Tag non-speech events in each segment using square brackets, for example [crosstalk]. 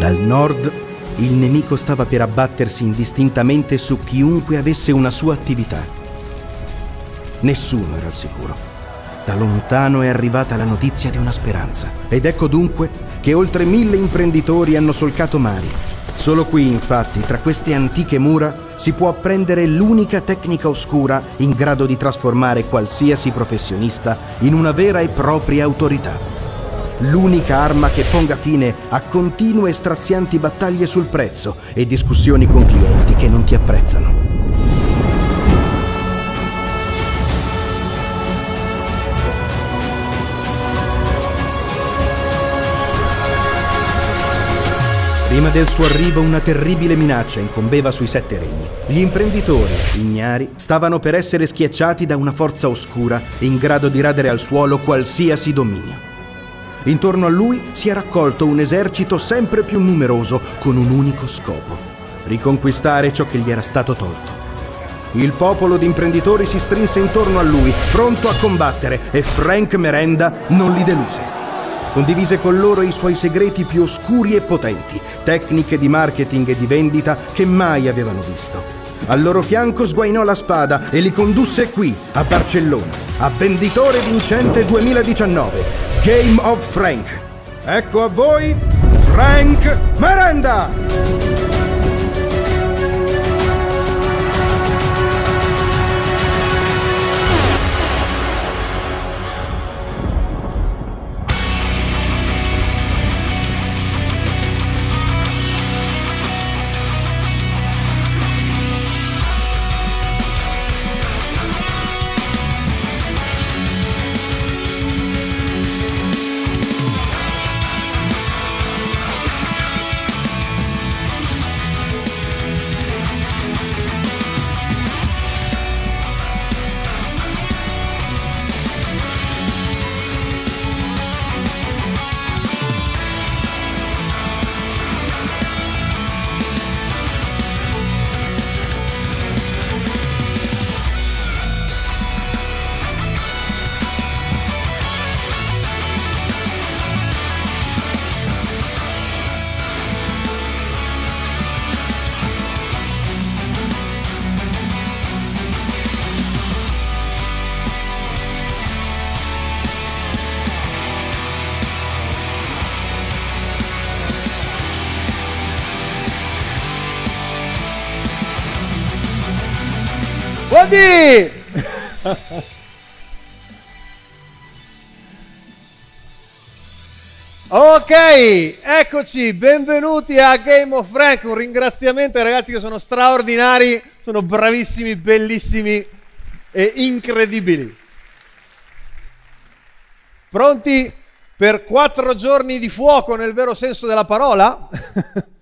Dal nord il nemico stava per abbattersi indistintamente su chiunque avesse una sua attività. Nessuno era al sicuro. Da lontano è arrivata la notizia di una speranza. Ed ecco dunque che oltre mille imprenditori hanno solcato mari. Solo qui, infatti, tra queste antiche mura, si può apprendere l'unica tecnica oscura in grado di trasformare qualsiasi professionista in una vera e propria autorità l'unica arma che ponga fine a continue e strazianti battaglie sul prezzo e discussioni con clienti che non ti apprezzano. Prima del suo arrivo una terribile minaccia incombeva sui sette regni. Gli imprenditori, ignari, stavano per essere schiacciati da una forza oscura in grado di radere al suolo qualsiasi dominio. Intorno a lui si è raccolto un esercito sempre più numeroso con un unico scopo, riconquistare ciò che gli era stato tolto. Il popolo di imprenditori si strinse intorno a lui, pronto a combattere, e Frank Merenda non li deluse. Condivise con loro i suoi segreti più oscuri e potenti, tecniche di marketing e di vendita che mai avevano visto. Al loro fianco sguainò la spada e li condusse qui, a Barcellona, a Venditore Vincente 2019, Game of Frank. Ecco a voi Frank Merenda! Ok, eccoci, benvenuti a Game of Frank. Un ringraziamento ai ragazzi che sono straordinari, sono bravissimi, bellissimi e incredibili. Pronti per quattro giorni di fuoco nel vero senso della parola?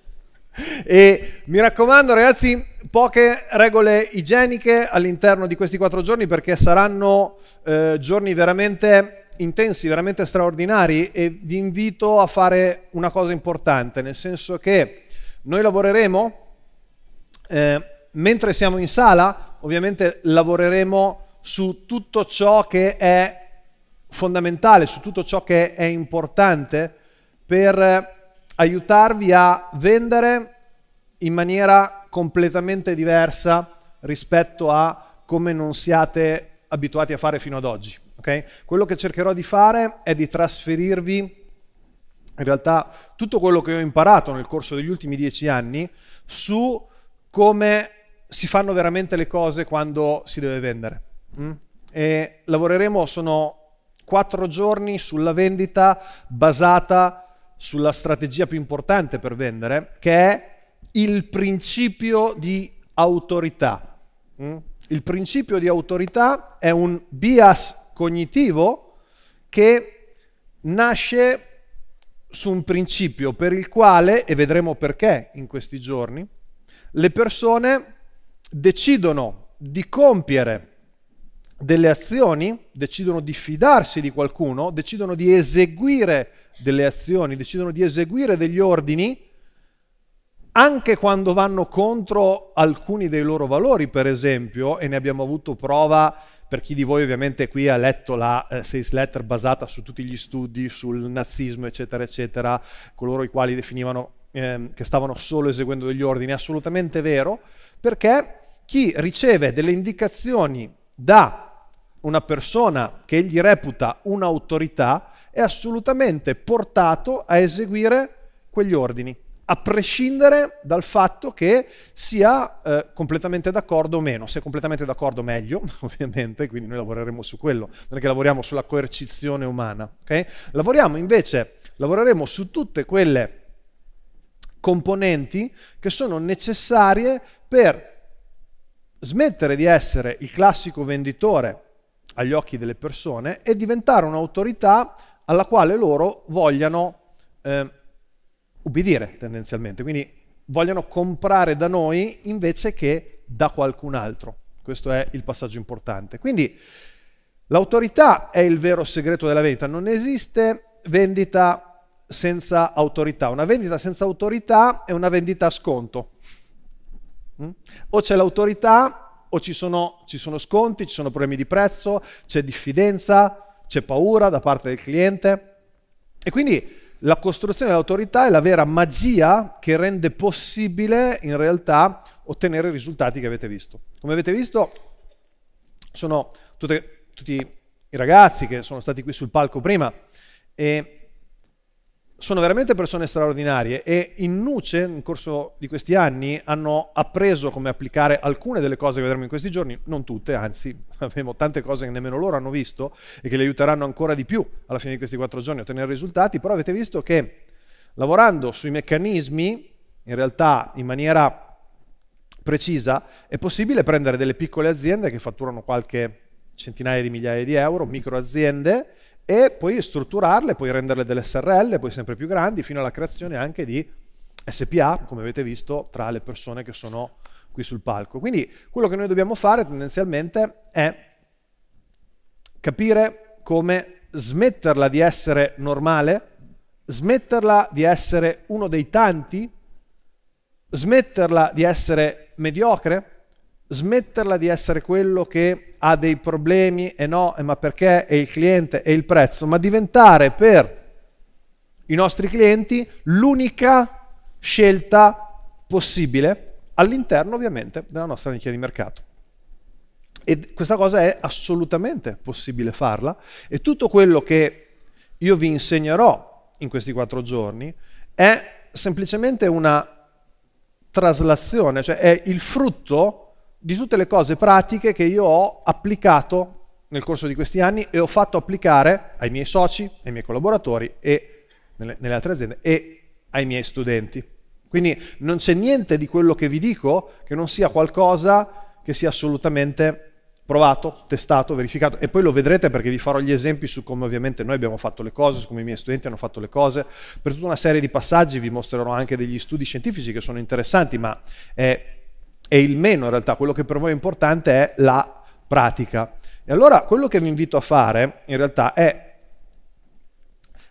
[laughs] e mi raccomando ragazzi, poche regole igieniche all'interno di questi quattro giorni perché saranno eh, giorni veramente intensi, veramente straordinari e vi invito a fare una cosa importante, nel senso che noi lavoreremo eh, mentre siamo in sala, ovviamente lavoreremo su tutto ciò che è fondamentale, su tutto ciò che è importante per aiutarvi a vendere in maniera completamente diversa rispetto a come non siate abituati a fare fino ad oggi. Okay? Quello che cercherò di fare è di trasferirvi in realtà tutto quello che ho imparato nel corso degli ultimi dieci anni su come si fanno veramente le cose quando si deve vendere. Mm? E lavoreremo, sono quattro giorni sulla vendita basata sulla strategia più importante per vendere, che è il principio di autorità. Mm? Il principio di autorità è un bias cognitivo che nasce su un principio per il quale, e vedremo perché in questi giorni, le persone decidono di compiere delle azioni, decidono di fidarsi di qualcuno, decidono di eseguire delle azioni, decidono di eseguire degli ordini, anche quando vanno contro alcuni dei loro valori, per esempio, e ne abbiamo avuto prova per chi di voi ovviamente qui ha letto la eh, sales letter basata su tutti gli studi sul nazismo, eccetera, eccetera, coloro i quali definivano ehm, che stavano solo eseguendo degli ordini, è assolutamente vero, perché chi riceve delle indicazioni da una persona che egli reputa un'autorità è assolutamente portato a eseguire quegli ordini a prescindere dal fatto che sia eh, completamente d'accordo o meno. Se è completamente d'accordo meglio, [laughs] ovviamente, quindi noi lavoreremo su quello, non è che lavoriamo sulla coercizione umana, okay? Lavoriamo invece, lavoreremo su tutte quelle componenti che sono necessarie per smettere di essere il classico venditore agli occhi delle persone e diventare un'autorità alla quale loro vogliano eh, ubbidire tendenzialmente, quindi vogliono comprare da noi invece che da qualcun altro. Questo è il passaggio importante. Quindi l'autorità è il vero segreto della vendita, non esiste vendita senza autorità. Una vendita senza autorità è una vendita a sconto. Mm? O c'è l'autorità o ci sono, ci sono sconti, ci sono problemi di prezzo, c'è diffidenza, c'è paura da parte del cliente. E quindi la costruzione dell'autorità è la vera magia che rende possibile in realtà ottenere i risultati che avete visto. Come avete visto sono tutte, tutti i ragazzi che sono stati qui sul palco prima e sono veramente persone straordinarie e in Nuce, nel corso di questi anni, hanno appreso come applicare alcune delle cose che vedremo in questi giorni, non tutte, anzi [laughs] abbiamo tante cose che nemmeno loro hanno visto e che le aiuteranno ancora di più alla fine di questi quattro giorni a ottenere risultati, però avete visto che lavorando sui meccanismi, in realtà in maniera precisa, è possibile prendere delle piccole aziende che fatturano qualche centinaia di migliaia di euro, microaziende, e poi strutturarle, poi renderle delle SRL, poi sempre più grandi, fino alla creazione anche di SPA, come avete visto, tra le persone che sono qui sul palco. Quindi quello che noi dobbiamo fare tendenzialmente è capire come smetterla di essere normale, smetterla di essere uno dei tanti, smetterla di essere mediocre, smetterla di essere quello che ha dei problemi e no, ma perché è il cliente e il prezzo, ma diventare per i nostri clienti l'unica scelta possibile all'interno ovviamente della nostra nicchia di mercato. E questa cosa è assolutamente possibile farla e tutto quello che io vi insegnerò in questi quattro giorni è semplicemente una traslazione, cioè è il frutto di tutte le cose pratiche che io ho applicato nel corso di questi anni e ho fatto applicare ai miei soci, ai miei collaboratori e nelle, nelle altre aziende e ai miei studenti. Quindi non c'è niente di quello che vi dico che non sia qualcosa che sia assolutamente provato, testato, verificato e poi lo vedrete perché vi farò gli esempi su come ovviamente noi abbiamo fatto le cose, su come i miei studenti hanno fatto le cose, per tutta una serie di passaggi vi mostrerò anche degli studi scientifici che sono interessanti, ma è e il meno in realtà, quello che per voi è importante è la pratica. E allora quello che vi invito a fare in realtà è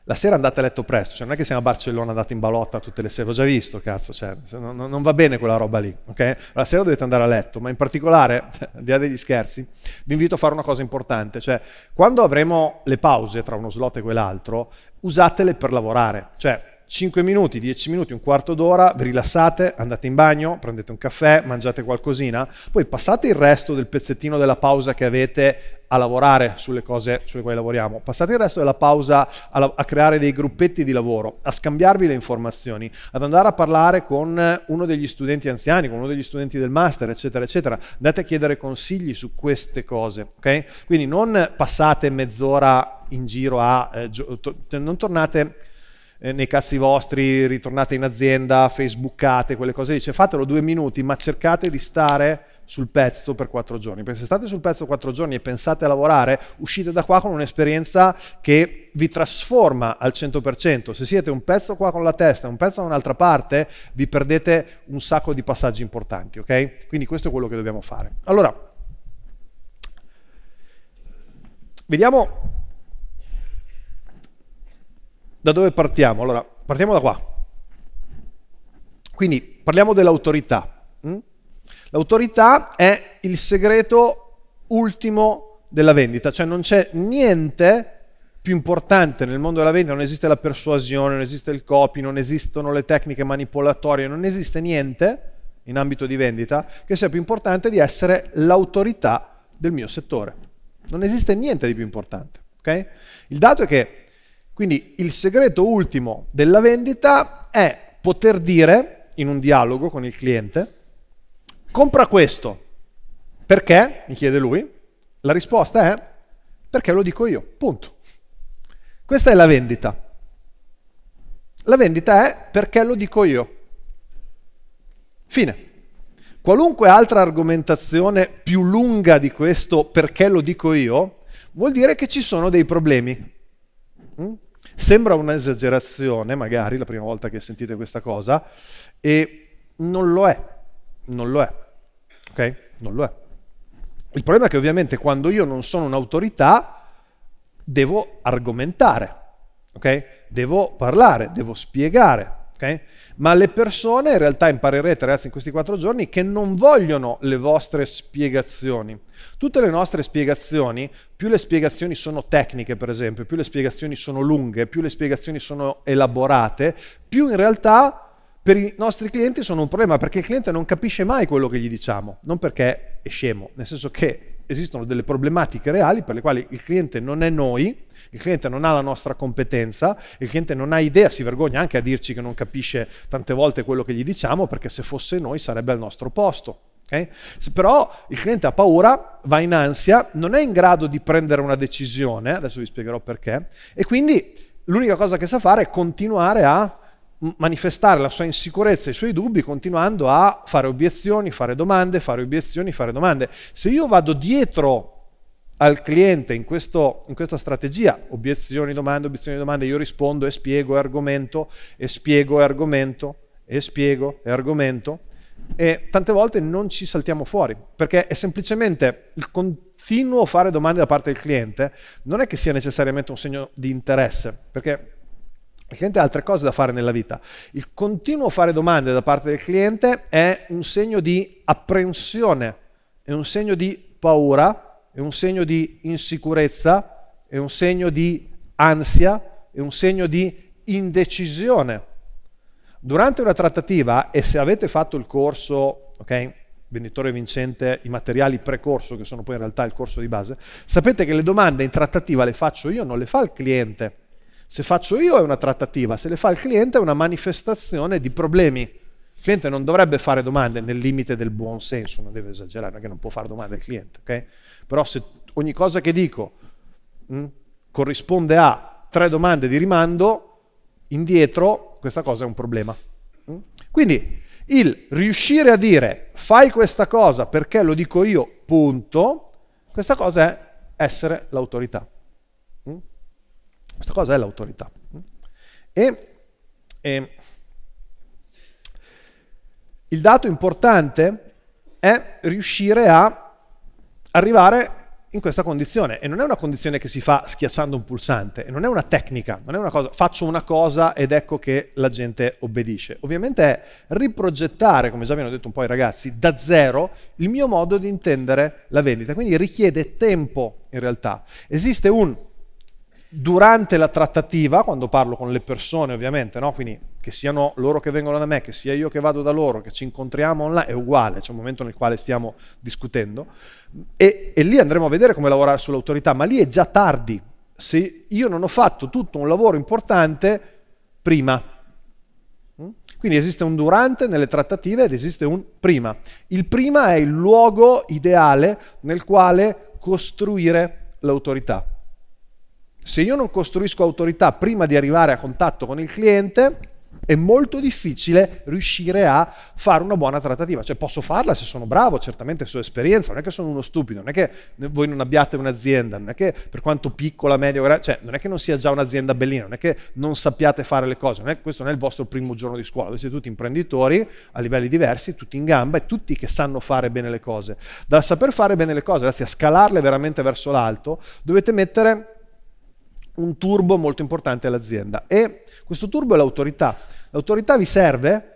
la sera andate a letto presto, cioè non è che siamo a Barcellona andate in balotta tutte le sere, ho già visto, cazzo, cioè, non, non, va bene quella roba lì, ok? La sera dovete andare a letto, ma in particolare, al [laughs] di là degli scherzi, vi invito a fare una cosa importante, cioè quando avremo le pause tra uno slot e quell'altro, usatele per lavorare, cioè 5 minuti, 10 minuti, un quarto d'ora, vi rilassate, andate in bagno, prendete un caffè, mangiate qualcosina, poi passate il resto del pezzettino della pausa che avete a lavorare sulle cose sulle quali lavoriamo, passate il resto della pausa a, a creare dei gruppetti di lavoro, a scambiarvi le informazioni, ad andare a parlare con uno degli studenti anziani, con uno degli studenti del master, eccetera, eccetera, andate a chiedere consigli su queste cose, ok? Quindi non passate mezz'ora in giro a... Eh, cioè non tornate eh, nei cazzi vostri, ritornate in azienda, facebookate, quelle cose dice fatelo due minuti, ma cercate di stare sul pezzo per quattro giorni, perché se state sul pezzo quattro giorni e pensate a lavorare, uscite da qua con un'esperienza che vi trasforma al 100%, se siete un pezzo qua con la testa, un pezzo da un'altra parte, vi perdete un sacco di passaggi importanti, ok? Quindi questo è quello che dobbiamo fare. Allora, vediamo da dove partiamo? Allora, partiamo da qua. Quindi parliamo dell'autorità. Mm? L'autorità è il segreto ultimo della vendita, cioè non c'è niente più importante nel mondo della vendita, non esiste la persuasione, non esiste il copy, non esistono le tecniche manipolatorie, non esiste niente in ambito di vendita che sia più importante di essere l'autorità del mio settore. Non esiste niente di più importante. Okay? Il dato è che quindi il segreto ultimo della vendita è poter dire in un dialogo con il cliente, compra questo. Perché? Mi chiede lui. La risposta è perché lo dico io, punto. Questa è la vendita. La vendita è perché lo dico io. Fine. Qualunque altra argomentazione più lunga di questo perché lo dico io vuol dire che ci sono dei problemi. Mm? Sembra un'esagerazione, magari, la prima volta che sentite questa cosa, e non lo è, non lo è, ok? Non lo è. Il problema è che ovviamente quando io non sono un'autorità, devo argomentare, ok? Devo parlare, devo spiegare, Okay? Ma le persone in realtà imparerete, ragazzi, in questi quattro giorni che non vogliono le vostre spiegazioni. Tutte le nostre spiegazioni, più le spiegazioni sono tecniche, per esempio, più le spiegazioni sono lunghe, più le spiegazioni sono elaborate, più in realtà per i nostri clienti sono un problema perché il cliente non capisce mai quello che gli diciamo, non perché è scemo, nel senso che esistono delle problematiche reali per le quali il cliente non è noi, il cliente non ha la nostra competenza, il cliente non ha idea, si vergogna anche a dirci che non capisce tante volte quello che gli diciamo perché se fosse noi sarebbe al nostro posto. Okay? Però il cliente ha paura, va in ansia, non è in grado di prendere una decisione, adesso vi spiegherò perché, e quindi l'unica cosa che sa fare è continuare a manifestare la sua insicurezza e i suoi dubbi continuando a fare obiezioni, fare domande, fare obiezioni, fare domande. Se io vado dietro al cliente in, questo, in, questa strategia, obiezioni, domande, obiezioni, domande, io rispondo e spiego e argomento, e spiego e argomento, e spiego e argomento, e tante volte non ci saltiamo fuori, perché è semplicemente il continuo fare domande da parte del cliente, non è che sia necessariamente un segno di interesse, perché il cliente ha altre cose da fare nella vita. Il continuo fare domande da parte del cliente è un segno di apprensione, è un segno di paura, è un segno di insicurezza, è un segno di ansia, è un segno di indecisione. Durante una trattativa, e se avete fatto il corso, ok? Venditore vincente, i materiali precorso, che sono poi in realtà il corso di base, sapete che le domande in trattativa le faccio io, non le fa il cliente se faccio io è una trattativa, se le fa il cliente è una manifestazione di problemi. Il cliente non dovrebbe fare domande nel limite del buon senso, non deve esagerare, perché non può fare domande al cliente, ok? Però se ogni cosa che dico mh, mm, corrisponde a tre domande di rimando, indietro questa cosa è un problema. Mh? Mm? Quindi il riuscire a dire fai questa cosa perché lo dico io, punto, questa cosa è essere l'autorità. Questa cosa è l'autorità. E, e il dato importante è riuscire a arrivare in questa condizione e non è una condizione che si fa schiacciando un pulsante, non è una tecnica, non è una cosa, faccio una cosa ed ecco che la gente obbedisce. Ovviamente è riprogettare, come già vi hanno detto un po' i ragazzi, da zero il mio modo di intendere la vendita, quindi richiede tempo in realtà. Esiste un durante la trattativa, quando parlo con le persone ovviamente, no? quindi che siano loro che vengono da me, che sia io che vado da loro, che ci incontriamo online, è uguale, c'è un momento nel quale stiamo discutendo, e, e lì andremo a vedere come lavorare sull'autorità, ma lì è già tardi, se io non ho fatto tutto un lavoro importante prima. Mm? Quindi esiste un durante nelle trattative ed esiste un prima. Il prima è il luogo ideale nel quale costruire l'autorità. Se io non costruisco autorità prima di arrivare a contatto con il cliente, è molto difficile riuscire a fare una buona trattativa. Cioè posso farla se sono bravo, certamente se ho esperienza, non è che sono uno stupido, non è che voi non abbiate un'azienda, non è che per quanto piccola, media, cioè non è che non sia già un'azienda bellina, non è che non sappiate fare le cose, non è, questo non è il vostro primo giorno di scuola, voi siete tutti imprenditori a livelli diversi, tutti in gamba e tutti che sanno fare bene le cose. Da saper fare bene le cose, grazie a scalarle veramente verso l'alto, dovete mettere un turbo molto importante all'azienda e questo turbo è l'autorità. L'autorità vi serve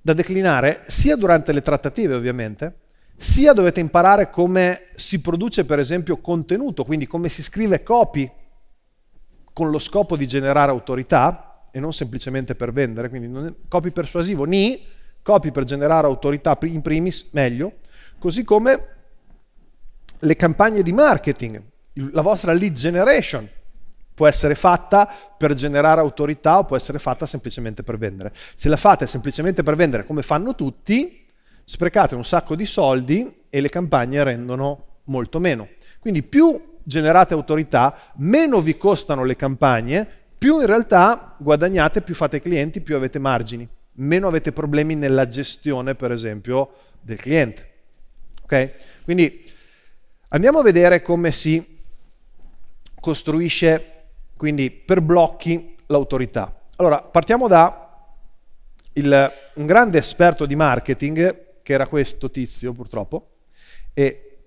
da declinare sia durante le trattative ovviamente, sia dovete imparare come si produce per esempio contenuto, quindi come si scrive copy con lo scopo di generare autorità e non semplicemente per vendere, quindi copy persuasivo, ni, copy per generare autorità in primis, meglio, così come le campagne di marketing, la vostra lead generation, Può essere fatta per generare autorità o può essere fatta semplicemente per vendere. Se la fate semplicemente per vendere come fanno tutti, sprecate un sacco di soldi e le campagne rendono molto meno. Quindi più generate autorità, meno vi costano le campagne, più in realtà guadagnate, più fate clienti, più avete margini, meno avete problemi nella gestione, per esempio, del cliente. Ok? Quindi andiamo a vedere come si costruisce quindi per blocchi l'autorità. Allora, partiamo da il, un grande esperto di marketing, che era questo tizio purtroppo, e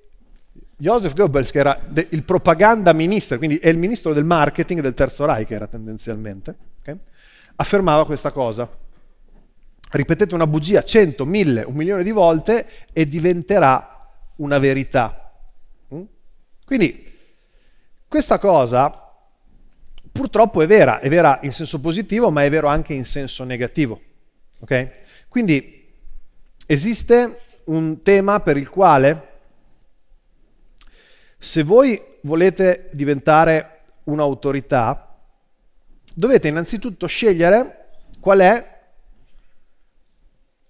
Joseph Goebbels, che era de, il propaganda ministro, quindi è il ministro del marketing del Terzo Reich, era tendenzialmente, okay? affermava questa cosa. Ripetete una bugia 100, 1000, un milione di volte e diventerà una verità. Mm? Quindi questa cosa purtroppo è vera, è vera in senso positivo, ma è vero anche in senso negativo. Okay? Quindi esiste un tema per il quale se voi volete diventare un'autorità, dovete innanzitutto scegliere qual è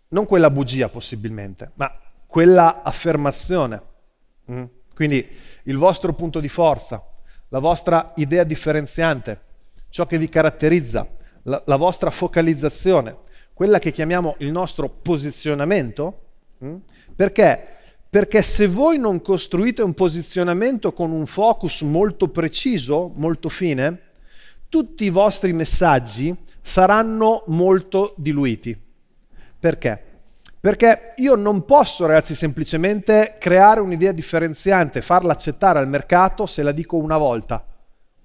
non quella bugia possibilmente, ma quella affermazione. Mm? Quindi il vostro punto di forza, la vostra idea differenziante, ciò che vi caratterizza, la, la vostra focalizzazione, quella che chiamiamo il nostro posizionamento. Mm? Perché? Perché se voi non costruite un posizionamento con un focus molto preciso, molto fine, tutti i vostri messaggi saranno molto diluiti. Perché? Perché io non posso, ragazzi, semplicemente creare un'idea differenziante, farla accettare al mercato se la dico una volta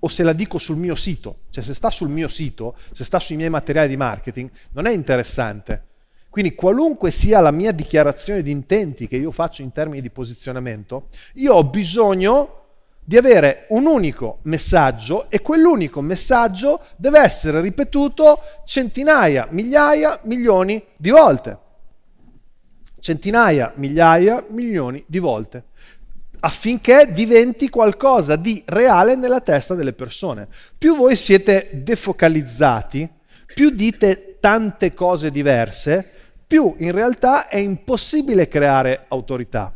o se la dico sul mio sito. Cioè se sta sul mio sito, se sta sui miei materiali di marketing, non è interessante. Quindi qualunque sia la mia dichiarazione di intenti che io faccio in termini di posizionamento, io ho bisogno di avere un unico messaggio e quell'unico messaggio deve essere ripetuto centinaia, migliaia, milioni di volte centinaia, migliaia, milioni di volte affinché diventi qualcosa di reale nella testa delle persone. Più voi siete defocalizzati, più dite tante cose diverse, più in realtà è impossibile creare autorità.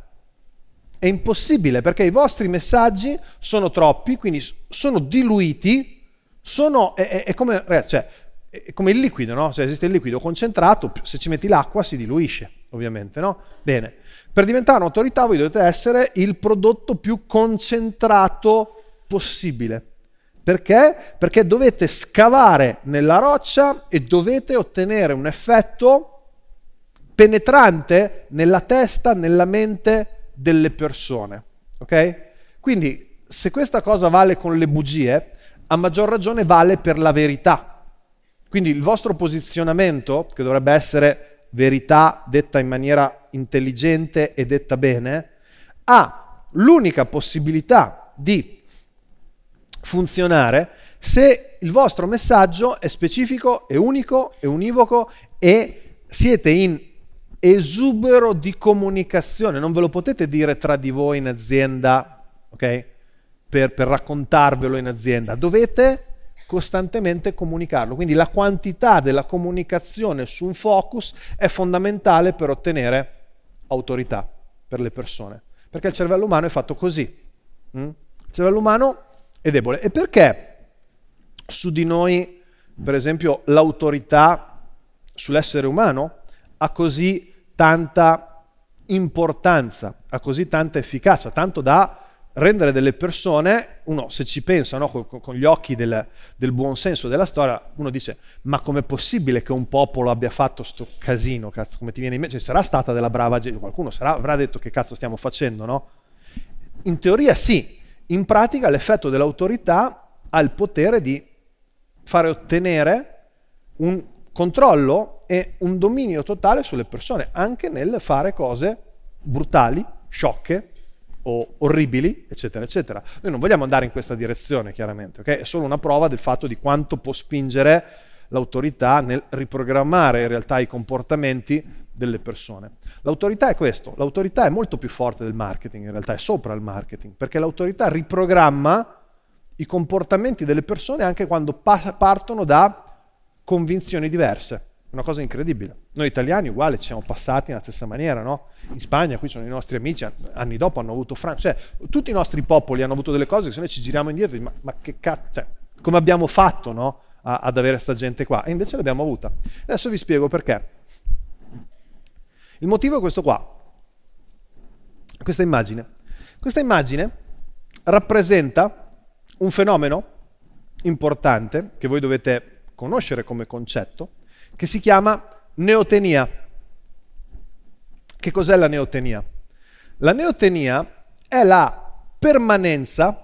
È impossibile perché i vostri messaggi sono troppi, quindi sono diluiti, sono, è, è, è, come, cioè, è come, il liquido, no? cioè, esiste il liquido concentrato, se ci metti l'acqua si diluisce ovviamente, no? Bene, per diventare un'autorità voi dovete essere il prodotto più concentrato possibile. Perché? Perché dovete scavare nella roccia e dovete ottenere un effetto penetrante nella testa, nella mente delle persone. Ok? Quindi, se questa cosa vale con le bugie, a maggior ragione vale per la verità. Quindi il vostro posizionamento, che dovrebbe essere verità detta in maniera intelligente e detta bene, ha l'unica possibilità di funzionare se il vostro messaggio è specifico, è unico, è univoco e siete in esubero di comunicazione, non ve lo potete dire tra di voi in azienda, ok? Per, per raccontarvelo in azienda, dovete costantemente comunicarlo. Quindi la quantità della comunicazione su un focus è fondamentale per ottenere autorità per le persone, perché il cervello umano è fatto così. Mm? Il cervello umano è debole. E perché su di noi, per esempio, l'autorità sull'essere umano ha così tanta importanza, ha così tanta efficacia, tanto da rendere delle persone, uno se ci pensa no, con, con, gli occhi del, del buon senso della storia, uno dice ma com'è possibile che un popolo abbia fatto sto casino, cazzo, come ti viene in mente? Cioè sarà stata della brava gente, qualcuno sarà, avrà detto che cazzo stiamo facendo, no? In teoria sì, in pratica l'effetto dell'autorità ha il potere di fare ottenere un controllo e un dominio totale sulle persone, anche nel fare cose brutali, sciocche, o orribili, eccetera, eccetera. Noi non vogliamo andare in questa direzione, chiaramente, ok? È solo una prova del fatto di quanto può spingere l'autorità nel riprogrammare in realtà i comportamenti delle persone. L'autorità è questo, l'autorità è molto più forte del marketing, in realtà è sopra il marketing, perché l'autorità riprogramma i comportamenti delle persone anche quando partono da convinzioni diverse una cosa incredibile. Noi italiani uguali ci siamo passati nella stessa maniera, no? In Spagna, qui sono i nostri amici, anni dopo hanno avuto Franco, cioè tutti i nostri popoli hanno avuto delle cose che se noi ci giriamo indietro, ma, ma che cazzo, cioè, come abbiamo fatto, no? A, ad avere sta gente qua, e invece l'abbiamo avuta. Adesso vi spiego perché. Il motivo è questo qua, questa immagine. Questa immagine rappresenta un fenomeno importante che voi dovete conoscere come concetto, che si chiama neotenia. Che cos'è la neotenia? La neotenia è la permanenza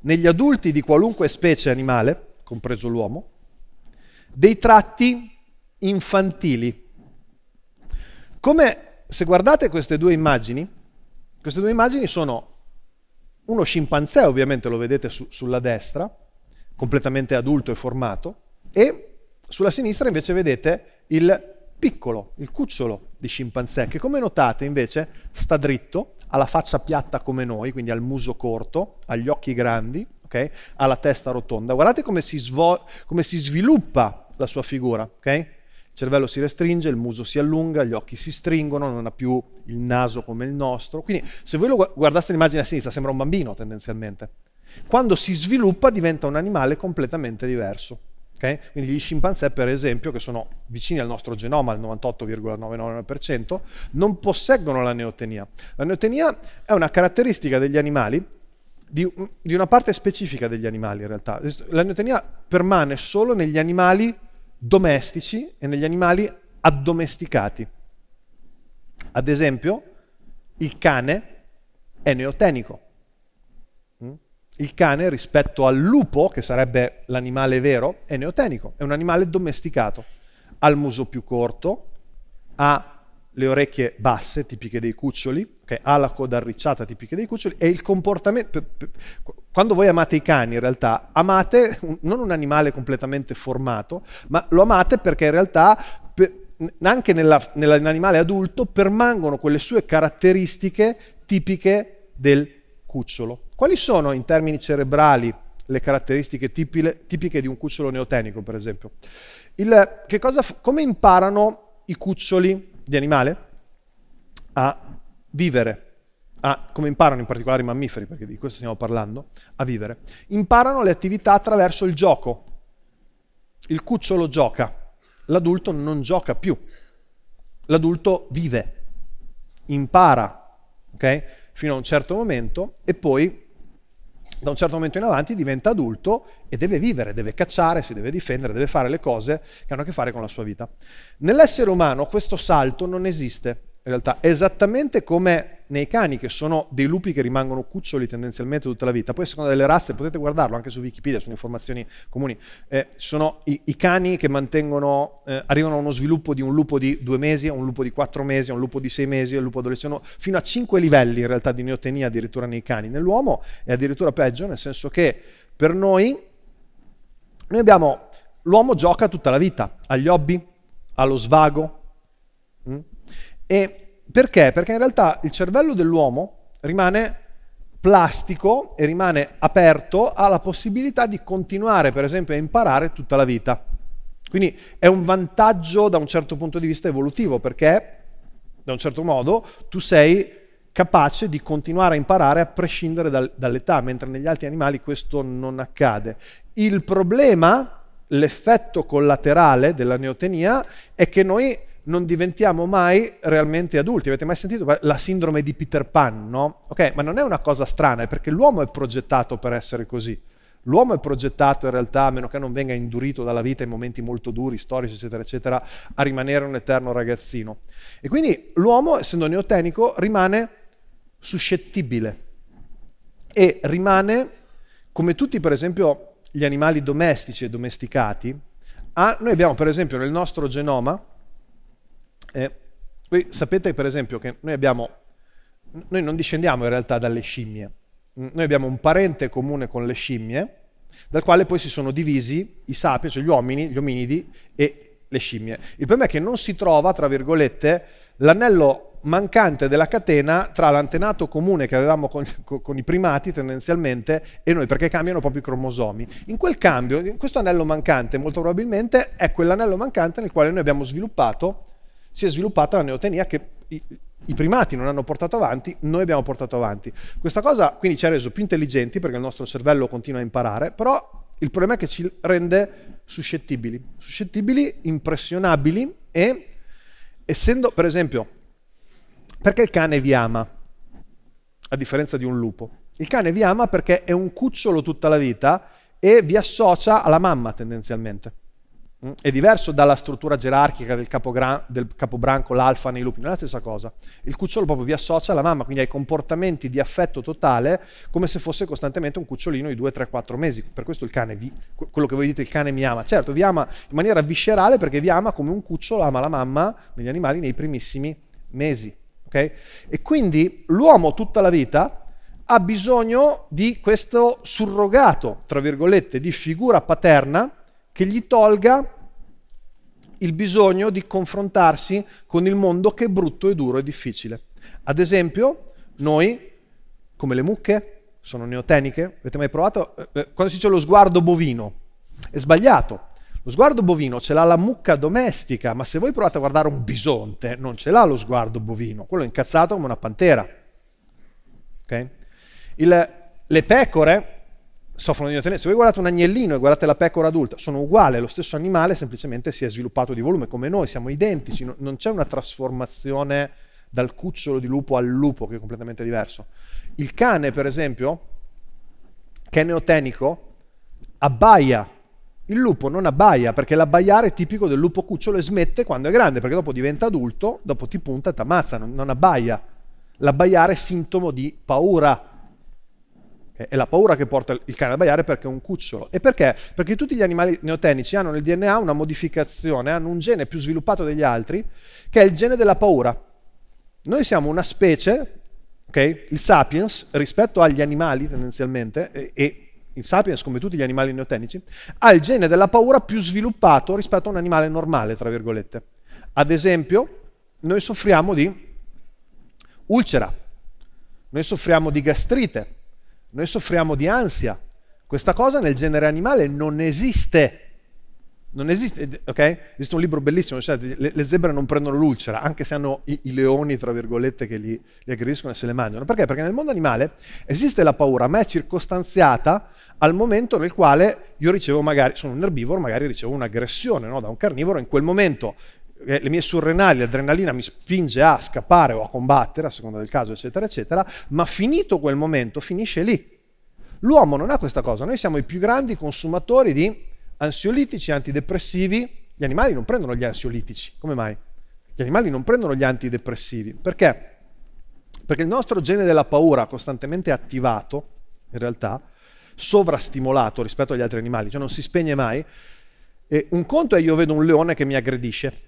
negli adulti di qualunque specie animale, compreso l'uomo, dei tratti infantili. Come se guardate queste due immagini, queste due immagini sono uno scimpanzé, ovviamente lo vedete su, sulla destra, completamente adulto e formato, e sulla sinistra invece vedete il piccolo, il cucciolo di scimpanzé, che come notate invece sta dritto, ha la faccia piatta come noi, quindi ha il muso corto, ha gli occhi grandi, okay? ha la testa rotonda. Guardate come si, come si sviluppa la sua figura, okay? Il cervello si restringe, il muso si allunga, gli occhi si stringono, non ha più il naso come il nostro. Quindi se voi lo guardaste l'immagine a sinistra sembra un bambino tendenzialmente. Quando si sviluppa diventa un animale completamente diverso. Okay? Quindi gli scimpanzé, per esempio, che sono vicini al nostro genoma, al 98,99%, non posseggono la neotenia. La neotenia è una caratteristica degli animali, di, di una parte specifica degli animali in realtà. La neotenia permane solo negli animali domestici e negli animali addomesticati. Ad esempio, il cane è neotenico il cane rispetto al lupo, che sarebbe l'animale vero, è neotenico, è un animale domesticato. Ha il muso più corto, ha le orecchie basse, tipiche dei cuccioli, okay? ha la coda arricciata, tipiche dei cuccioli, e il comportamento... Quando voi amate i cani, in realtà, amate non un animale completamente formato, ma lo amate perché in realtà anche nella, nell'animale adulto permangono quelle sue caratteristiche tipiche del cucciolo. Quali sono in termini cerebrali le caratteristiche tipile, tipiche di un cucciolo neotenico, per esempio? Il, cosa, come imparano i cuccioli di animale a vivere? A, come imparano in particolare i mammiferi, perché di questo stiamo parlando, a vivere? Imparano le attività attraverso il gioco. Il cucciolo gioca, l'adulto non gioca più. L'adulto vive, impara, ok? Fino a un certo momento e poi da un certo momento in avanti diventa adulto e deve vivere, deve cacciare, si deve difendere, deve fare le cose che hanno a che fare con la sua vita. Nell'essere umano questo salto non esiste in realtà, esattamente come nei cani, che sono dei lupi che rimangono cuccioli tendenzialmente tutta la vita. Poi, secondo delle razze, potete guardarlo anche su Wikipedia, sono informazioni comuni. Eh, sono i, i, cani che mantengono, eh, arrivano a uno sviluppo di un lupo di due mesi, un lupo di quattro mesi, un lupo di sei mesi, un lupo adolescente, fino a cinque livelli in realtà di neotenia addirittura nei cani. Nell'uomo è addirittura peggio, nel senso che per noi, noi abbiamo, l'uomo gioca tutta la vita agli hobby, allo svago. Mh? Mm? E perché? Perché in realtà il cervello dell'uomo rimane plastico e rimane aperto alla possibilità di continuare, per esempio, a imparare tutta la vita. Quindi è un vantaggio da un certo punto di vista evolutivo, perché da un certo modo tu sei capace di continuare a imparare a prescindere dal, dall'età, mentre negli altri animali questo non accade. Il problema, l'effetto collaterale della neotenia, è che noi non diventiamo mai realmente adulti. Avete mai sentito la sindrome di Peter Pan, no? Ok, ma non è una cosa strana, è perché l'uomo è progettato per essere così. L'uomo è progettato in realtà, a meno che non venga indurito dalla vita in momenti molto duri, storici, eccetera, eccetera, a rimanere un eterno ragazzino. E quindi l'uomo, essendo neotenico, rimane suscettibile e rimane, come tutti per esempio gli animali domestici e domesticati, a, ah, noi abbiamo per esempio nel nostro genoma eh, voi sapete per esempio che noi abbiamo, noi non discendiamo in realtà dalle scimmie, mm, noi abbiamo un parente comune con le scimmie, dal quale poi si sono divisi i sapi, cioè gli uomini, gli ominidi e le scimmie. Il problema è che non si trova, tra virgolette, l'anello mancante della catena tra l'antenato comune che avevamo con, con, i primati tendenzialmente e noi, perché cambiano proprio i cromosomi. In quel cambio, in questo anello mancante molto probabilmente è quell'anello mancante nel quale noi abbiamo sviluppato si è sviluppata la neotenia che i, i primati non hanno portato avanti, noi abbiamo portato avanti. Questa cosa quindi ci ha reso più intelligenti perché il nostro cervello continua a imparare, però il problema è che ci rende suscettibili, suscettibili, impressionabili e essendo, per esempio, perché il cane vi ama, a differenza di un lupo? Il cane vi ama perché è un cucciolo tutta la vita e vi associa alla mamma tendenzialmente. È diverso dalla struttura gerarchica del, del capobranco, l'alfa nei lupi, non è la stessa cosa. Il cucciolo proprio vi associa alla mamma, quindi ai comportamenti di affetto totale come se fosse costantemente un cucciolino di 2, 3, 4 mesi. Per questo il cane, vi, quello che voi dite il cane mi ama. Certo, vi ama in maniera viscerale perché vi ama come un cucciolo ama la mamma negli animali nei primissimi mesi. Okay? E quindi l'uomo tutta la vita ha bisogno di questo surrogato, tra virgolette, di figura paterna che gli tolga il bisogno di confrontarsi con il mondo che è brutto e duro e difficile. Ad esempio, noi, come le mucche, sono neoteniche, avete mai provato? Eh, eh, quando si dice lo sguardo bovino, è sbagliato. Lo sguardo bovino ce l'ha la mucca domestica, ma se voi provate a guardare un bisonte, non ce l'ha lo sguardo bovino, quello è incazzato come una pantera. Okay? Il, le pecore soffrono di inottenenza. Se voi guardate un agnellino e guardate la pecora adulta, sono uguali, lo stesso animale, semplicemente si è sviluppato di volume come noi, siamo identici, no, non c'è una trasformazione dal cucciolo di lupo al lupo che è completamente diverso. Il cane, per esempio, che è neotenico, abbaia. Il lupo non abbaia perché l'abbaiare è tipico del lupo cucciolo e smette quando è grande, perché dopo diventa adulto, dopo ti punta e ti ammazza, non, non abbaia. L'abbaiare è sintomo di paura è la paura che porta il cane a baiare perché è un cucciolo. E perché? Perché tutti gli animali neotenici hanno nel DNA una modificazione, hanno un gene più sviluppato degli altri, che è il gene della paura. Noi siamo una specie, okay? il sapiens, rispetto agli animali tendenzialmente, e, e il sapiens, come tutti gli animali neotenici, ha il gene della paura più sviluppato rispetto a un animale normale, tra virgolette. Ad esempio, noi soffriamo di ulcera, noi soffriamo di gastrite, noi soffriamo di ansia. Questa cosa nel genere animale non esiste. Non esiste, ok? Esiste un libro bellissimo, cioè, le, le, zebre non prendono l'ulcera, anche se hanno i, i leoni, tra virgolette, che li, li, aggrediscono e se le mangiano. Perché? Perché nel mondo animale esiste la paura, ma è circostanziata al momento nel quale io ricevo magari, sono un erbivoro, magari ricevo un'aggressione no? da un carnivoro, in quel momento eh, le mie surrenali, l'adrenalina mi spinge a scappare o a combattere, a seconda del caso, eccetera, eccetera, ma finito quel momento finisce lì. L'uomo non ha questa cosa, noi siamo i più grandi consumatori di ansiolitici, antidepressivi, gli animali non prendono gli ansiolitici, come mai? Gli animali non prendono gli antidepressivi, perché? Perché il nostro gene della paura costantemente attivato, in realtà, sovrastimolato rispetto agli altri animali, cioè non si spegne mai, e un conto è io vedo un leone che mi aggredisce,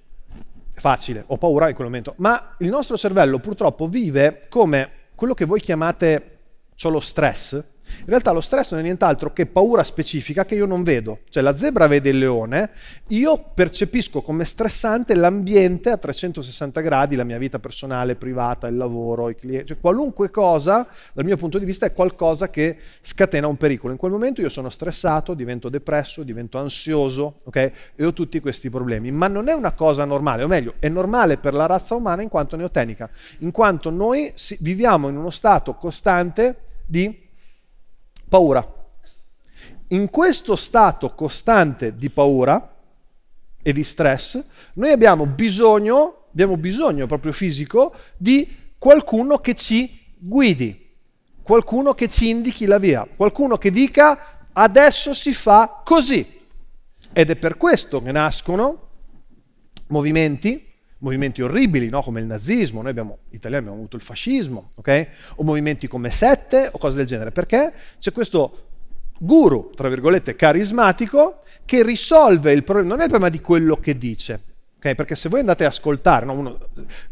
facile, ho paura in quel momento, ma il nostro cervello purtroppo vive come quello che voi chiamate, c'ho lo stress, in realtà lo stress non è nient'altro che paura specifica che io non vedo. Cioè la zebra vede il leone, io percepisco come stressante l'ambiente a 360 gradi, la mia vita personale, privata, il lavoro, i clienti, cioè qualunque cosa dal mio punto di vista è qualcosa che scatena un pericolo. In quel momento io sono stressato, divento depresso, divento ansioso, ok? E ho tutti questi problemi. Ma non è una cosa normale, o meglio, è normale per la razza umana in quanto neotenica, in quanto noi viviamo in uno stato costante di paura. In questo stato costante di paura e di stress, noi abbiamo bisogno, abbiamo bisogno proprio fisico, di qualcuno che ci guidi, qualcuno che ci indichi la via, qualcuno che dica adesso si fa così. Ed è per questo che nascono movimenti, movimenti orribili, no? come il nazismo, noi abbiamo, italiani abbiamo avuto il fascismo, okay? o movimenti come sette o cose del genere, perché c'è questo guru, tra virgolette, carismatico, che risolve il problema, non è il problema di quello che dice, Okay? Perché se voi andate a ascoltare, no, uno,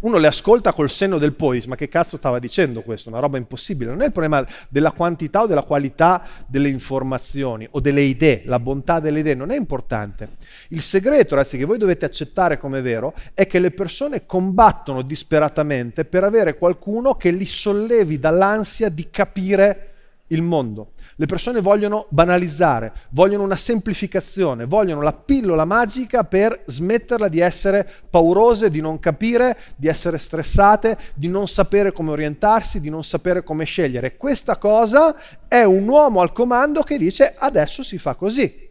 uno, le ascolta col senno del poi, ma che cazzo stava dicendo questo? Una roba impossibile. Non è il problema della quantità o della qualità delle informazioni o delle idee, la bontà delle idee, non è importante. Il segreto, ragazzi, che voi dovete accettare come vero, è che le persone combattono disperatamente per avere qualcuno che li sollevi dall'ansia di capire il mondo. Le persone vogliono banalizzare, vogliono una semplificazione, vogliono la pillola magica per smetterla di essere paurose, di non capire, di essere stressate, di non sapere come orientarsi, di non sapere come scegliere. Questa cosa è un uomo al comando che dice adesso si fa così.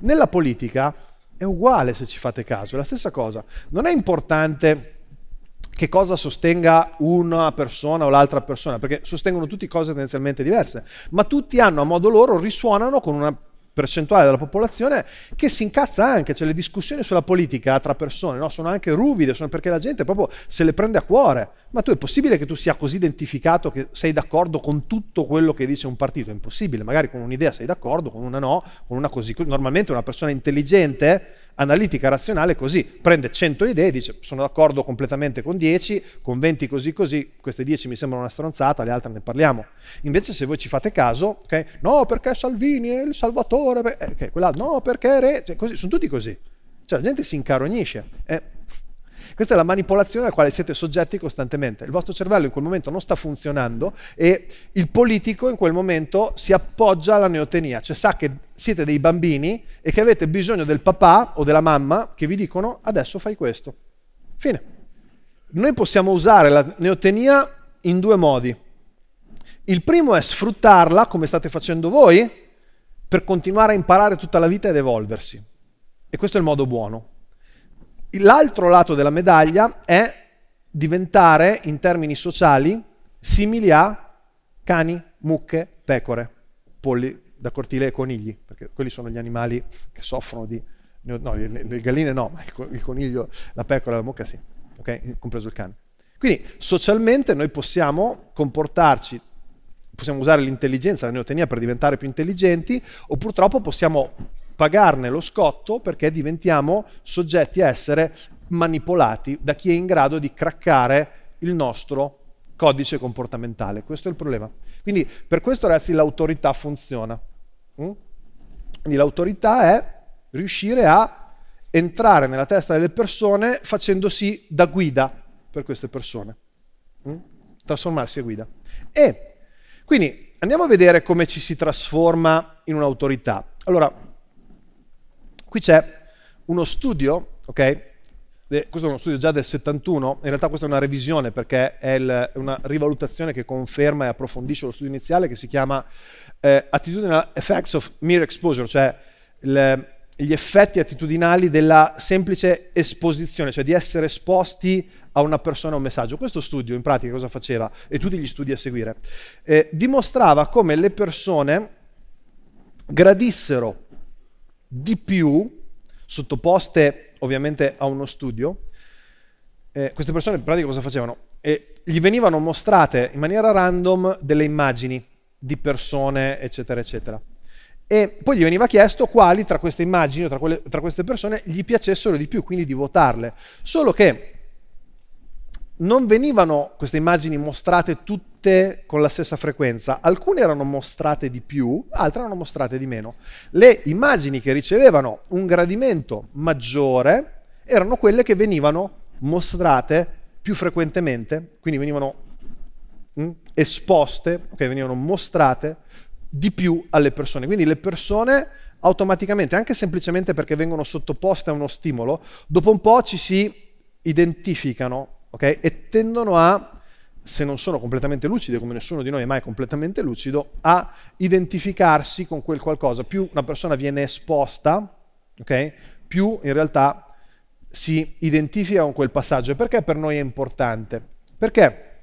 Nella politica è uguale se ci fate caso, è la stessa cosa. Non è importante che cosa sostenga una persona o l'altra persona, perché sostengono tutti cose tendenzialmente diverse, ma tutti hanno a modo loro, risuonano con una percentuale della popolazione che si incazza anche, cioè le discussioni sulla politica tra persone no? sono anche ruvide, sono perché la gente proprio se le prende a cuore, ma tu è possibile che tu sia così identificato che sei d'accordo con tutto quello che dice un partito? È impossibile, magari con un'idea sei d'accordo, con una no, con una così. Normalmente una persona intelligente, analitica, razionale, così, prende 100 idee e dice sono d'accordo completamente con 10, con 20 così così, queste 10 mi sembrano una stronzata, le altre ne parliamo. Invece se voi ci fate caso, okay, no perché Salvini è il salvatore, eh, okay, quella, no perché Re, cioè, così, sono tutti così. Cioè la gente si incarognisce. Eh, questa è la manipolazione alla quale siete soggetti costantemente. Il vostro cervello in quel momento non sta funzionando e il politico in quel momento si appoggia alla neotenia, cioè sa che siete dei bambini e che avete bisogno del papà o della mamma che vi dicono adesso fai questo. Fine. Noi possiamo usare la neotenia in due modi. Il primo è sfruttarla, come state facendo voi, per continuare a imparare tutta la vita ed evolversi. E questo è il modo buono. L'altro lato della medaglia è diventare, in termini sociali, simili a cani, mucche, pecore, polli da cortile e conigli, perché quelli sono gli animali che soffrono di... No, le galline no, ma il coniglio, la pecora, la mucca sì, okay? compreso il cane. Quindi socialmente noi possiamo comportarci, possiamo usare l'intelligenza, la neotenia per diventare più intelligenti, o purtroppo possiamo pagarne lo scotto perché diventiamo soggetti a essere manipolati da chi è in grado di craccare il nostro codice comportamentale. Questo è il problema. Quindi per questo ragazzi l'autorità funziona. Mm? Quindi l'autorità è riuscire a entrare nella testa delle persone facendosi da guida per queste persone. Mm? Trasformarsi a guida. E quindi andiamo a vedere come ci si trasforma in un'autorità. Allora, Qui c'è uno studio, ok? Eh, questo è uno studio già del 71, in realtà questa è una revisione perché è il, una rivalutazione che conferma e approfondisce lo studio iniziale che si chiama eh, Attitudinal Effects of Mere Exposure, cioè il, gli effetti attitudinali della semplice esposizione, cioè di essere esposti a una persona o un messaggio. Questo studio in pratica cosa faceva? E tutti gli studi a seguire. Eh, dimostrava come le persone gradissero di più, sottoposte ovviamente a uno studio, eh, queste persone in pratica cosa facevano? Eh, gli venivano mostrate in maniera random delle immagini di persone, eccetera, eccetera. E poi gli veniva chiesto quali tra queste immagini o tra, quelle, tra queste persone gli piacessero di più, quindi di votarle. Solo che non venivano queste immagini mostrate tutte con la stessa frequenza, alcune erano mostrate di più, altre erano mostrate di meno. Le immagini che ricevevano un gradimento maggiore erano quelle che venivano mostrate più frequentemente, quindi venivano mh, mm, esposte, okay, venivano mostrate di più alle persone. Quindi le persone automaticamente, anche semplicemente perché vengono sottoposte a uno stimolo, dopo un po' ci si identificano okay? e tendono a, se non sono completamente lucide, come nessuno di noi è mai completamente lucido, a identificarsi con quel qualcosa. Più una persona viene esposta, okay? più in realtà si identifica con quel passaggio. E perché per noi è importante? Perché,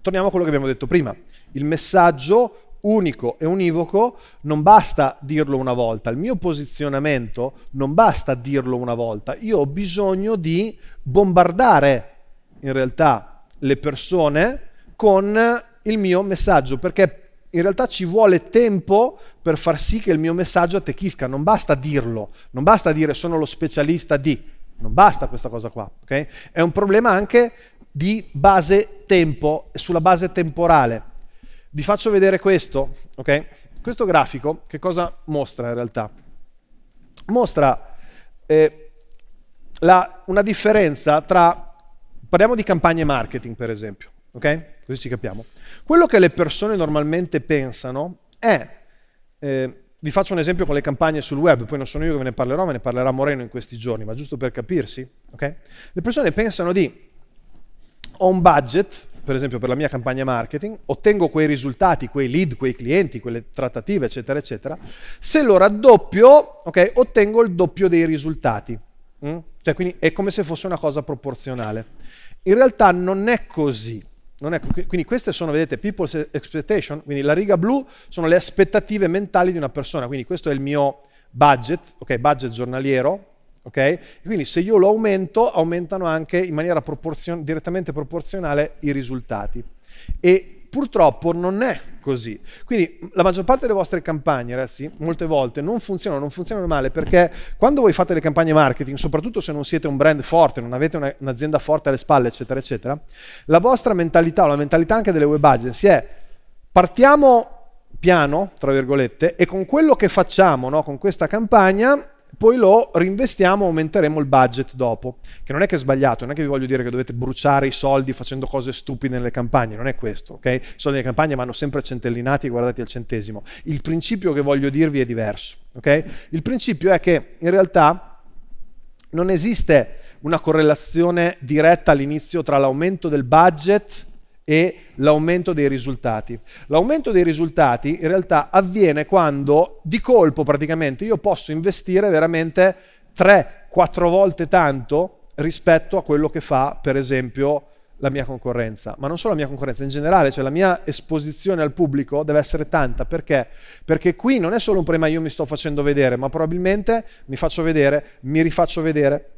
torniamo a quello che abbiamo detto prima, il messaggio unico e univoco, non basta dirlo una volta, il mio posizionamento non basta dirlo una volta, io ho bisogno di bombardare in realtà le persone con il mio messaggio, perché in realtà ci vuole tempo per far sì che il mio messaggio attecchisca, non basta dirlo, non basta dire sono lo specialista di, non basta questa cosa qua, okay? È un problema anche di base tempo, sulla base temporale. Vi faccio vedere questo, ok? Questo grafico che cosa mostra in realtà? Mostra eh, la, una differenza tra Parliamo di campagne marketing, per esempio, ok? Così ci capiamo. Quello che le persone normalmente pensano è, eh, vi faccio un esempio con le campagne sul web, poi non sono io che ve ne parlerò, ve ne parlerà Moreno in questi giorni, ma giusto per capirsi, ok? Le persone pensano di, ho un budget, per esempio per la mia campagna marketing, ottengo quei risultati, quei lead, quei clienti, quelle trattative, eccetera, eccetera, se lo raddoppio, ok, ottengo il doppio dei risultati. Mm? Cioè, quindi è come se fosse una cosa proporzionale. In realtà non è così. Non è, quindi queste sono, vedete, people's expectation, quindi la riga blu sono le aspettative mentali di una persona, quindi questo è il mio budget, ok, budget giornaliero, ok? Quindi se io lo aumento, aumentano anche in maniera proporzion- direttamente proporzionale i risultati. E Purtroppo non è così. Quindi mm, la maggior parte delle vostre campagne, ragazzi, molte volte non funzionano, non funzionano male perché quando voi fate le campagne marketing, soprattutto se non siete un brand forte, non avete una, un'azienda forte alle spalle, eccetera, eccetera, la vostra mentalità o la mentalità anche delle web agency è partiamo piano, tra virgolette, e con quello che facciamo, no, con questa campagna, poi lo reinvestiamo, aumenteremo il budget dopo. Che non è che è sbagliato, non è che vi voglio dire che dovete bruciare i soldi facendo cose stupide nelle campagne, non è questo, ok? I soldi nelle campagne vanno sempre centellinati e guardati al centesimo. Il principio che voglio dirvi è diverso, ok? Il principio è che in realtà non esiste una correlazione diretta all'inizio tra l'aumento del budget e l'aumento dei risultati. L'aumento dei risultati in realtà avviene quando di colpo praticamente io posso investire veramente 3-4 volte tanto rispetto a quello che fa per esempio la mia concorrenza, ma non solo la mia concorrenza, in generale, cioè la mia esposizione al pubblico deve essere tanta, perché? Perché qui non è solo un problema io mi sto facendo vedere, ma probabilmente mi faccio vedere, mi rifaccio vedere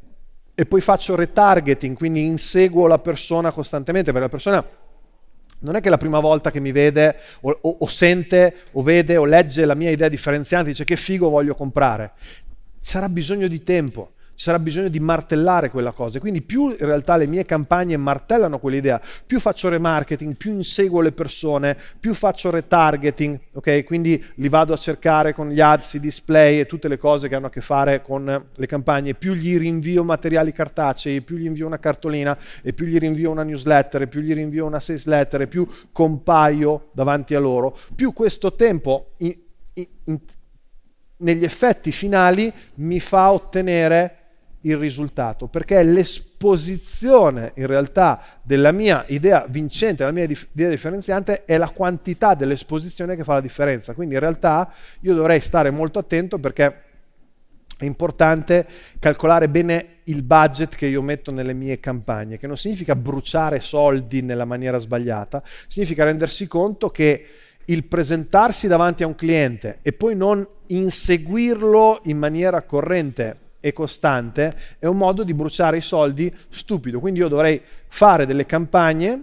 e poi faccio retargeting, quindi inseguo la persona costantemente, perché la persona non è che la prima volta che mi vede o, o, o, sente o vede o legge la mia idea differenziante dice che figo voglio comprare. Sarà bisogno di tempo ci sarà bisogno di martellare quella cosa. Quindi più in realtà le mie campagne martellano quell'idea, più faccio remarketing, più inseguo le persone, più faccio retargeting, ok? Quindi li vado a cercare con gli ads, i display e tutte le cose che hanno a che fare con le campagne, più gli rinvio materiali cartacei, più gli invio una cartolina e più gli rinvio una newsletter, e più gli rinvio una sales letter, e più compaio davanti a loro, più questo tempo in, in, in, negli effetti finali mi fa ottenere il risultato, perché è l'esposizione in realtà della mia idea vincente, della mia dif- idea differenziante, è la quantità dell'esposizione che fa la differenza. Quindi in realtà io dovrei stare molto attento perché è importante calcolare bene il budget che io metto nelle mie campagne, che non significa bruciare soldi nella maniera sbagliata, significa rendersi conto che il presentarsi davanti a un cliente e poi non inseguirlo in maniera corrente e costante è un modo di bruciare i soldi stupido. Quindi io dovrei fare delle campagne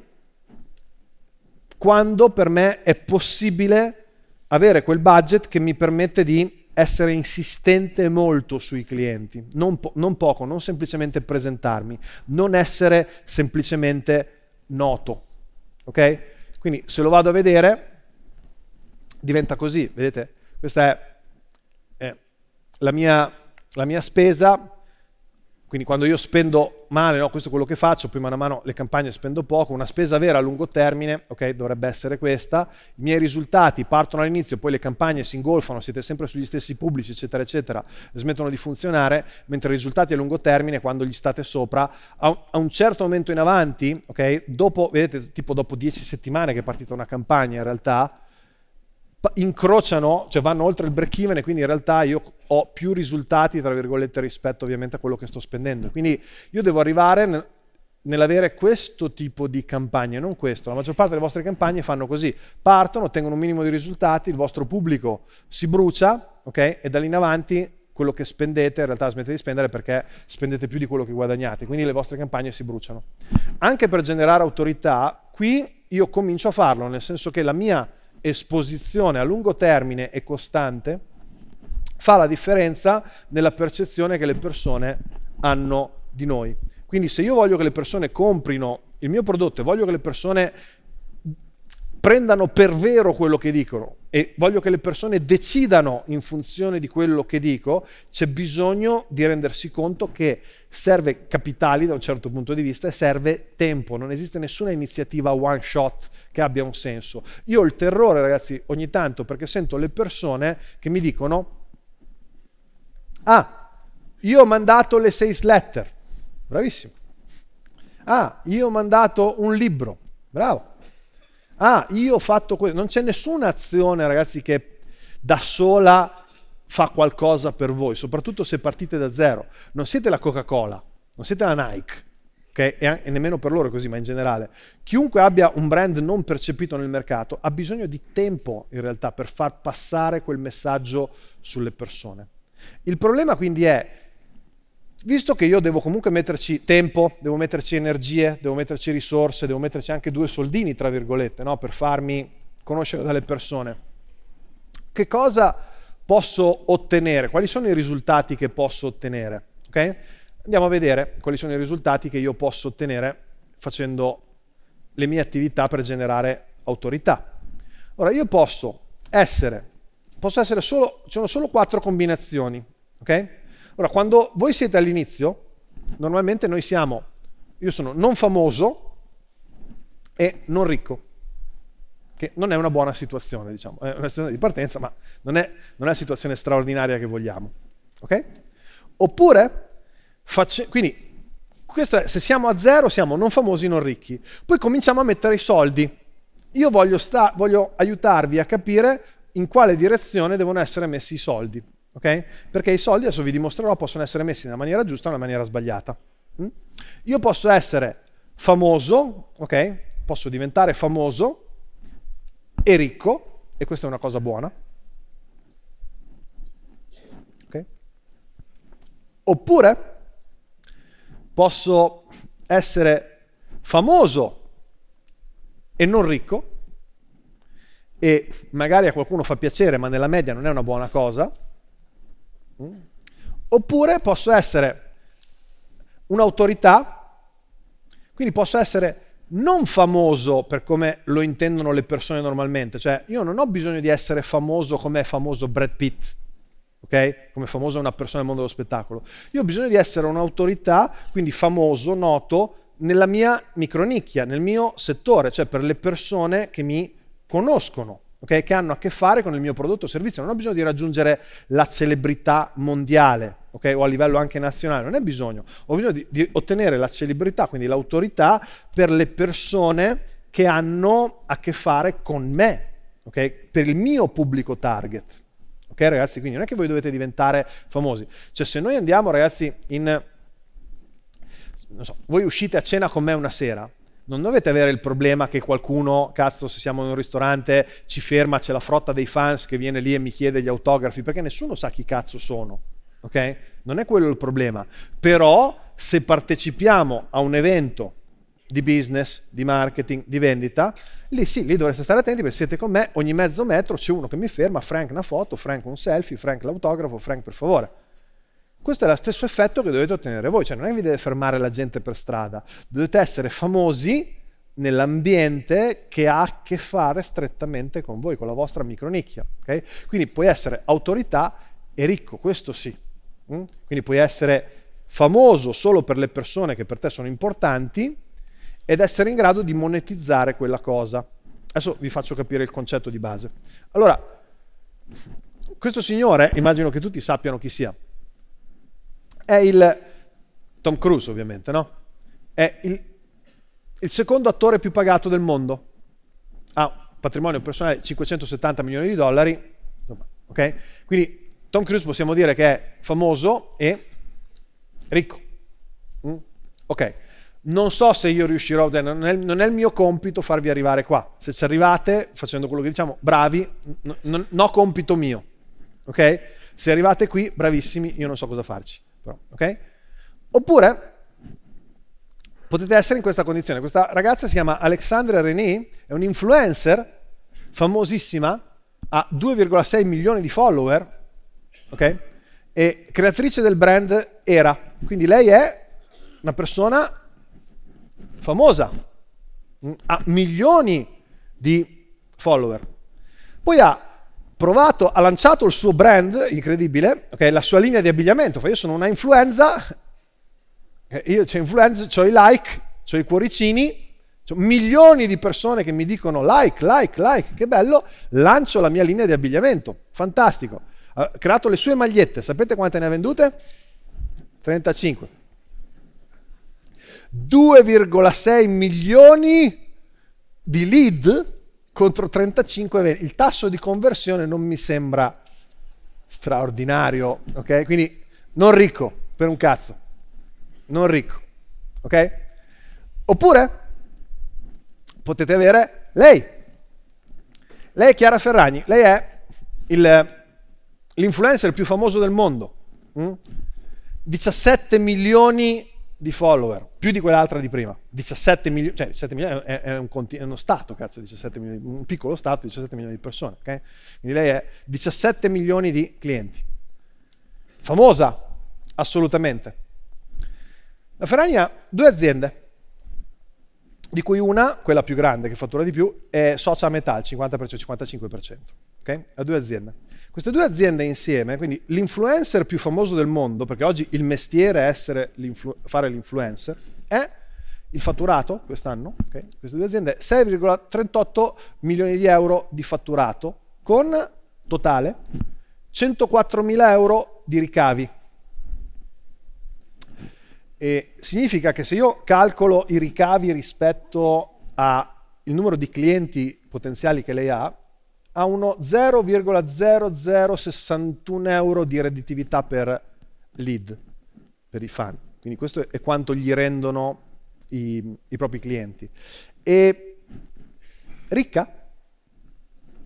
quando per me è possibile avere quel budget che mi permette di essere insistente molto sui clienti, non, po- non poco, non semplicemente presentarmi, non essere semplicemente noto. Ok? Quindi se lo vado a vedere diventa così, vedete? Questa è, è la mia la mia spesa, quindi quando io spendo male, no, questo è quello che faccio, prima mano a mano le campagne spendo poco, una spesa vera a lungo termine, ok, dovrebbe essere questa, i miei risultati partono all'inizio, poi le campagne si ingolfano, siete sempre sugli stessi pubblici, eccetera, eccetera, smettono di funzionare, mentre i risultati a lungo termine, quando gli state sopra, a un, certo momento in avanti, ok, dopo, vedete, tipo dopo 10 settimane che è partita una campagna in realtà, incrociano, cioè vanno oltre il break even e quindi in realtà io ho più risultati, tra virgolette, rispetto ovviamente a quello che sto spendendo. Quindi io devo arrivare nel, nell'avere questo tipo di campagne, non questo. La maggior parte delle vostre campagne fanno così, partono, ottengono un minimo di risultati, il vostro pubblico si brucia, ok? E da lì in avanti quello che spendete in realtà smette di spendere perché spendete più di quello che guadagnate, quindi le vostre campagne si bruciano. Anche per generare autorità, qui io comincio a farlo, nel senso che la mia esposizione a lungo termine e costante fa la differenza nella percezione che le persone hanno di noi. Quindi se io voglio che le persone comprino il mio prodotto e voglio che le persone prendano per vero quello che dicono e voglio che le persone decidano in funzione di quello che dico, c'è bisogno di rendersi conto che serve capitali da un certo punto di vista e serve tempo, non esiste nessuna iniziativa one shot che abbia un senso. Io ho il terrore, ragazzi, ogni tanto perché sento le persone che mi dicono "Ah, io ho mandato le sales letter". Bravissimo. "Ah, io ho mandato un libro". Bravo ah, io ho fatto questo. Non c'è nessuna azione, ragazzi, che da sola fa qualcosa per voi, soprattutto se partite da zero. Non siete la Coca-Cola, non siete la Nike, okay? e, e nemmeno per loro è così, ma in generale. Chiunque abbia un brand non percepito nel mercato ha bisogno di tempo, in realtà, per far passare quel messaggio sulle persone. Il problema quindi è visto che io devo comunque metterci tempo, devo metterci energie, devo metterci risorse, devo metterci anche due soldini, tra virgolette, no? per farmi conoscere dalle persone, che cosa posso ottenere? Quali sono i risultati che posso ottenere? Okay? Andiamo a vedere quali sono i risultati che io posso ottenere facendo le mie attività per generare autorità. Ora, io posso essere, posso essere solo, ci sono solo quattro combinazioni, ok? Ora, quando voi siete all'inizio, normalmente noi siamo, io sono non famoso e non ricco, che non è una buona situazione, diciamo, è una situazione di partenza, ma non è, non è la situazione straordinaria che vogliamo. Ok? Oppure, facce, quindi, questo è, se siamo a zero siamo non famosi, non ricchi. Poi cominciamo a mettere i soldi. Io voglio, sta, voglio aiutarvi a capire in quale direzione devono essere messi i soldi. Okay? Perché i soldi, adesso vi dimostrerò, possono essere messi nella maniera giusta o nella maniera sbagliata. Mm? Io posso essere famoso, okay? Posso diventare famoso e ricco, e questa è una cosa buona. Okay? Oppure posso essere famoso e non ricco, e magari a qualcuno fa piacere, ma nella media non è una buona cosa, Oppure posso essere un'autorità, quindi posso essere non famoso per come lo intendono le persone normalmente, cioè io non ho bisogno di essere famoso come è famoso Brad Pitt, ok? Come famoso una persona nel mondo dello spettacolo. Io ho bisogno di essere un'autorità, quindi famoso, noto, nella mia micronicchia, nel mio settore, cioè per le persone che mi conoscono okay, che hanno a che fare con il mio prodotto o servizio. Non ho bisogno di raggiungere la celebrità mondiale okay, o a livello anche nazionale, non è bisogno. Ho bisogno di, di ottenere la celebrità, quindi l'autorità per le persone che hanno a che fare con me, okay, per il mio pubblico target. Ok ragazzi, quindi non è che voi dovete diventare famosi. Cioè se noi andiamo ragazzi in... Non so, voi uscite a cena con me una sera, non dovete avere il problema che qualcuno, cazzo, se siamo in un ristorante, ci ferma, c'è la frotta dei fans che viene lì e mi chiede gli autografi, perché nessuno sa chi cazzo sono, ok? Non è quello il problema. Però se partecipiamo a un evento di business, di marketing, di vendita, lì sì, lì dovreste stare attenti perché siete con me, ogni mezzo metro c'è uno che mi ferma, Frank una foto, Frank un selfie, Frank l'autografo, Frank per favore. Questo è lo stesso effetto che dovete ottenere voi, cioè non è che vi deve fermare la gente per strada, dovete essere famosi nell'ambiente che ha a che fare strettamente con voi, con la vostra micronicchia. Okay? Quindi puoi essere autorità e ricco, questo sì. Mm? Quindi puoi essere famoso solo per le persone che per te sono importanti ed essere in grado di monetizzare quella cosa. Adesso vi faccio capire il concetto di base. Allora, questo signore, immagino che tutti sappiano chi sia, è il Tom Cruise, ovviamente, no? È il, il secondo attore più pagato del mondo. Ha un patrimonio personale di 570 milioni di dollari. Ok? Quindi Tom Cruise possiamo dire che è famoso e ricco. Mm? Ok. Non so se io riuscirò, cioè, non è, non è, il mio compito farvi arrivare qua. Se ci arrivate facendo quello che diciamo, bravi, no, no compito mio. Ok? Se arrivate qui, bravissimi, io non so cosa farci. Però, okay? Oppure potete essere in questa condizione. Questa ragazza si chiama Alexandra René, è un influencer famosissima, ha 2,6 milioni di follower, ok? E creatrice del brand Era. Quindi lei è una persona famosa, mm, ha milioni di follower. Poi ha provato, ha lanciato il suo brand incredibile, okay, la sua linea di abbigliamento. Fa, io sono una influenza, eh, io c'ho influenza, ho i like, ho i cuoricini, ho milioni di persone che mi dicono like, like, like, che bello, lancio la mia linea di abbigliamento, fantastico. Ha creato le sue magliette, sapete quante ne ha vendute? 35. 2,6 milioni di lead contro 35,20. Il tasso di conversione non mi sembra straordinario, ok? Quindi non ricco, per un cazzo. Non ricco, ok? Oppure potete avere lei. Lei è Chiara Ferragni, lei è il, l'influencer più famoso del mondo. 17 mm? milioni di follower, più di quell'altra di prima, 17 milioni, cioè 17 milioni è, è, un conti- è uno stato, cazzo, 17 milioni, un piccolo stato 17 milioni di persone, ok? Quindi lei è 17 milioni di clienti. Famosa, assolutamente. La Ferragna ha due aziende, di cui una, quella più grande, che fattura di più, è socia a metà, il 50%, 55% okay? a due aziende. Queste due aziende insieme, quindi l'influencer più famoso del mondo, perché oggi il mestiere è l'influ- fare l'influencer, è il fatturato quest'anno, okay? queste due aziende, 6,38 milioni di euro di fatturato con totale 104 mila euro di ricavi. E significa che se io calcolo i ricavi rispetto al numero di clienti potenziali che lei ha, ha uno 0,0061 euro di redditività per lead, per i fan. Quindi questo è quanto gli rendono i, i propri clienti. E ricca?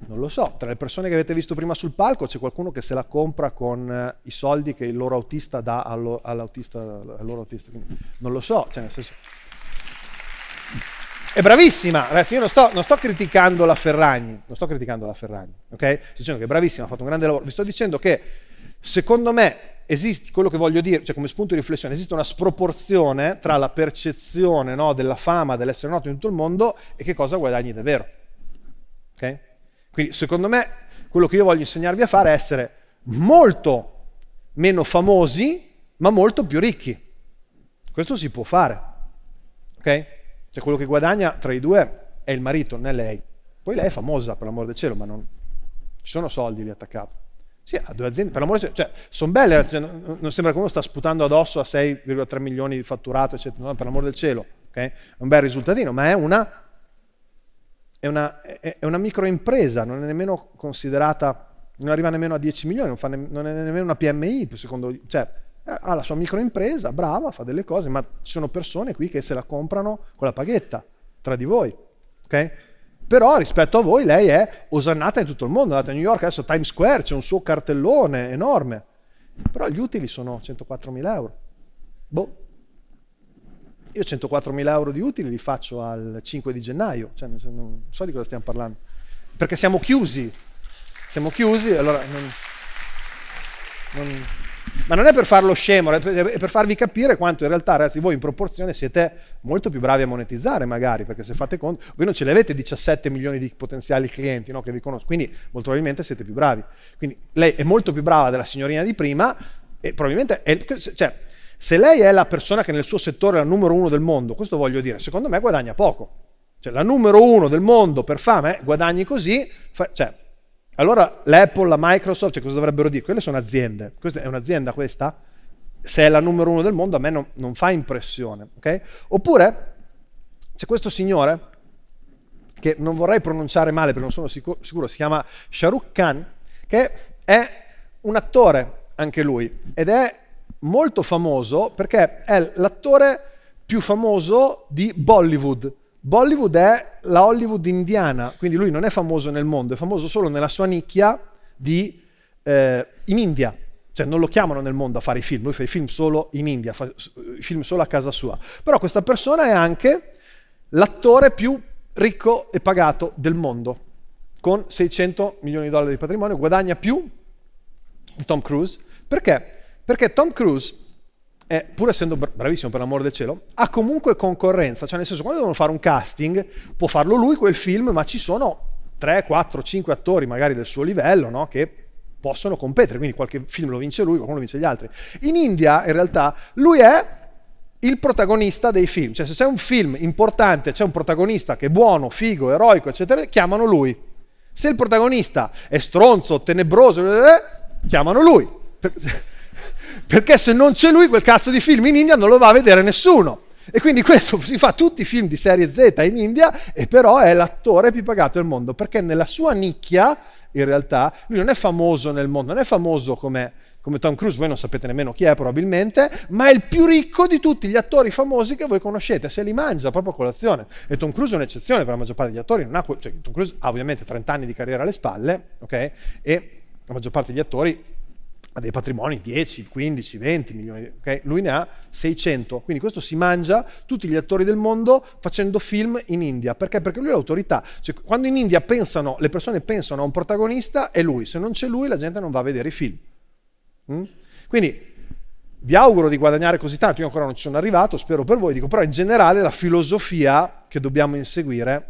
Non lo so, tra le persone che avete visto prima sul palco c'è qualcuno che se la compra con eh, i soldi che il loro autista dà allo, all'autista, al loro autista, Quindi non lo so, cioè nel senso è bravissima, ragazzi, io non sto, non sto, criticando la Ferragni, non sto criticando la Ferragni, ok? Sto dicendo che è bravissima, ha fatto un grande lavoro, vi sto dicendo che secondo me esiste, quello che voglio dire, cioè come spunto di riflessione, esiste una sproporzione tra la percezione no, della fama, dell'essere noto in tutto il mondo e che cosa guadagni davvero, ok? Quindi secondo me quello che io voglio insegnarvi a fare è essere molto meno famosi, ma molto più ricchi. Questo si può fare, ok? Cioè quello che guadagna tra i due è il marito, non è lei. Poi lei è famosa, per l'amor del cielo, ma non... Ci sono soldi lì attaccati. Sì, ha due aziende, per l'amor del cielo, cioè, sono belle, eh, cioè, non sembra che uno sta sputando addosso a 6,3 milioni di fatturato, eccetera, no, per l'amor del cielo, ok? È un bel risultatino, ma è una, è una, è una microimpresa, non è nemmeno considerata, non arriva nemmeno a 10 milioni, non, ne, non è nemmeno una PMI, secondo... Cioè, eh, ha la sua microimpresa, brava, fa delle cose, ma ci sono persone qui che se la comprano con la paghetta, tra di voi. Okay? Però rispetto a voi lei è osannata in tutto il mondo, andate a New York, adesso a Times Square c'è un suo cartellone enorme, però gli utili sono 104.000 euro. Boh. Io 104.000 euro di utili li faccio al 5 di gennaio, cioè non so di cosa stiamo parlando, perché siamo chiusi, siamo chiusi, allora non, non ma non è per farlo scemo, è per farvi capire quanto in realtà, ragazzi, voi in proporzione siete molto più bravi a monetizzare, magari, perché se fate conto, voi non ce le avete 17 milioni di potenziali clienti no, che vi conosco, quindi molto probabilmente siete più bravi. Quindi lei è molto più brava della signorina di prima e probabilmente è, cioè, se lei è la persona che nel suo settore è la numero uno del mondo, questo voglio dire, secondo me guadagna poco. Cioè la numero uno del mondo per fame eh, guadagni così, fa, cioè, allora l'Apple, la Microsoft, cioè cosa dovrebbero dire? Quelle sono aziende. Questa è un'azienda questa? Se è la numero uno del mondo a me non, non fa impressione, ok? Oppure c'è questo signore che non vorrei pronunciare male perché non sono sicuro, sicuro si chiama Shahrukh Khan, che è un attore anche lui ed è molto famoso perché è l'attore più famoso di Bollywood. Bollywood è la Hollywood indiana, quindi lui non è famoso nel mondo, è famoso solo nella sua nicchia di, eh, in India. Cioè non lo chiamano nel mondo a fare i film, lui fa i film solo in India, fa i film solo a casa sua. Però questa persona è anche l'attore più ricco e pagato del mondo, con 600 milioni di dollari di patrimonio, guadagna più di Tom Cruise. Perché? Perché Tom Cruise eh, pur essendo bravissimo per l'amore del cielo, ha comunque concorrenza, cioè nel senso quando devono fare un casting può farlo lui quel film, ma ci sono 3, 4, 5 attori magari del suo livello no? che possono competere, quindi qualche film lo vince lui, qualcuno lo vince gli altri. In India in realtà lui è il protagonista dei film, cioè se c'è un film importante, c'è un protagonista che è buono, figo, eroico, eccetera, chiamano lui. Se il protagonista è stronzo, tenebroso, eh, chiamano lui perché se non c'è lui quel cazzo di film in India non lo va a vedere nessuno. E quindi [laughs] questo si fa tutti i film di serie Z in India e però è l'attore più pagato del mondo perché nella sua nicchia in realtà lui non è famoso nel mondo, non è famoso come, come Tom Cruise, voi non sapete nemmeno chi è probabilmente, ma è il più ricco di tutti gli attori famosi che voi conoscete, se li mangia proprio a colazione. E Tom Cruise è un'eccezione per la maggior parte degli attori, ha, cioè, Tom Cruise ha ovviamente 30 anni di carriera alle spalle, ok? E la maggior parte degli attori ha dei patrimoni 10, 15, 20 milioni, okay? lui ne ha 600, quindi questo si mangia tutti gli attori del mondo facendo film in India, perché? Perché lui è l'autorità, cioè, quando in India pensano, le persone pensano a un protagonista è lui, se non c'è lui la gente non va a vedere i film. Mm? Quindi vi auguro di guadagnare così tanto, io ancora non ci sono arrivato, spero per voi, dico però in generale la filosofia che dobbiamo inseguire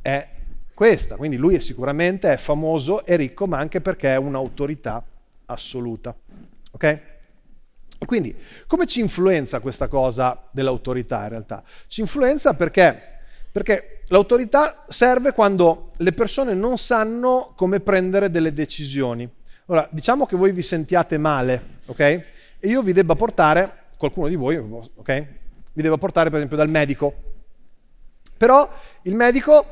è questa, quindi lui è sicuramente è famoso e ricco, ma anche perché è un'autorità assoluta. Ok? quindi come ci influenza questa cosa dell'autorità in realtà? Ci influenza perché, perché l'autorità serve quando le persone non sanno come prendere delle decisioni. Ora, diciamo che voi vi sentiate male, ok? E io vi debba portare, qualcuno di voi, ok? Vi debba portare per esempio dal medico. Però il medico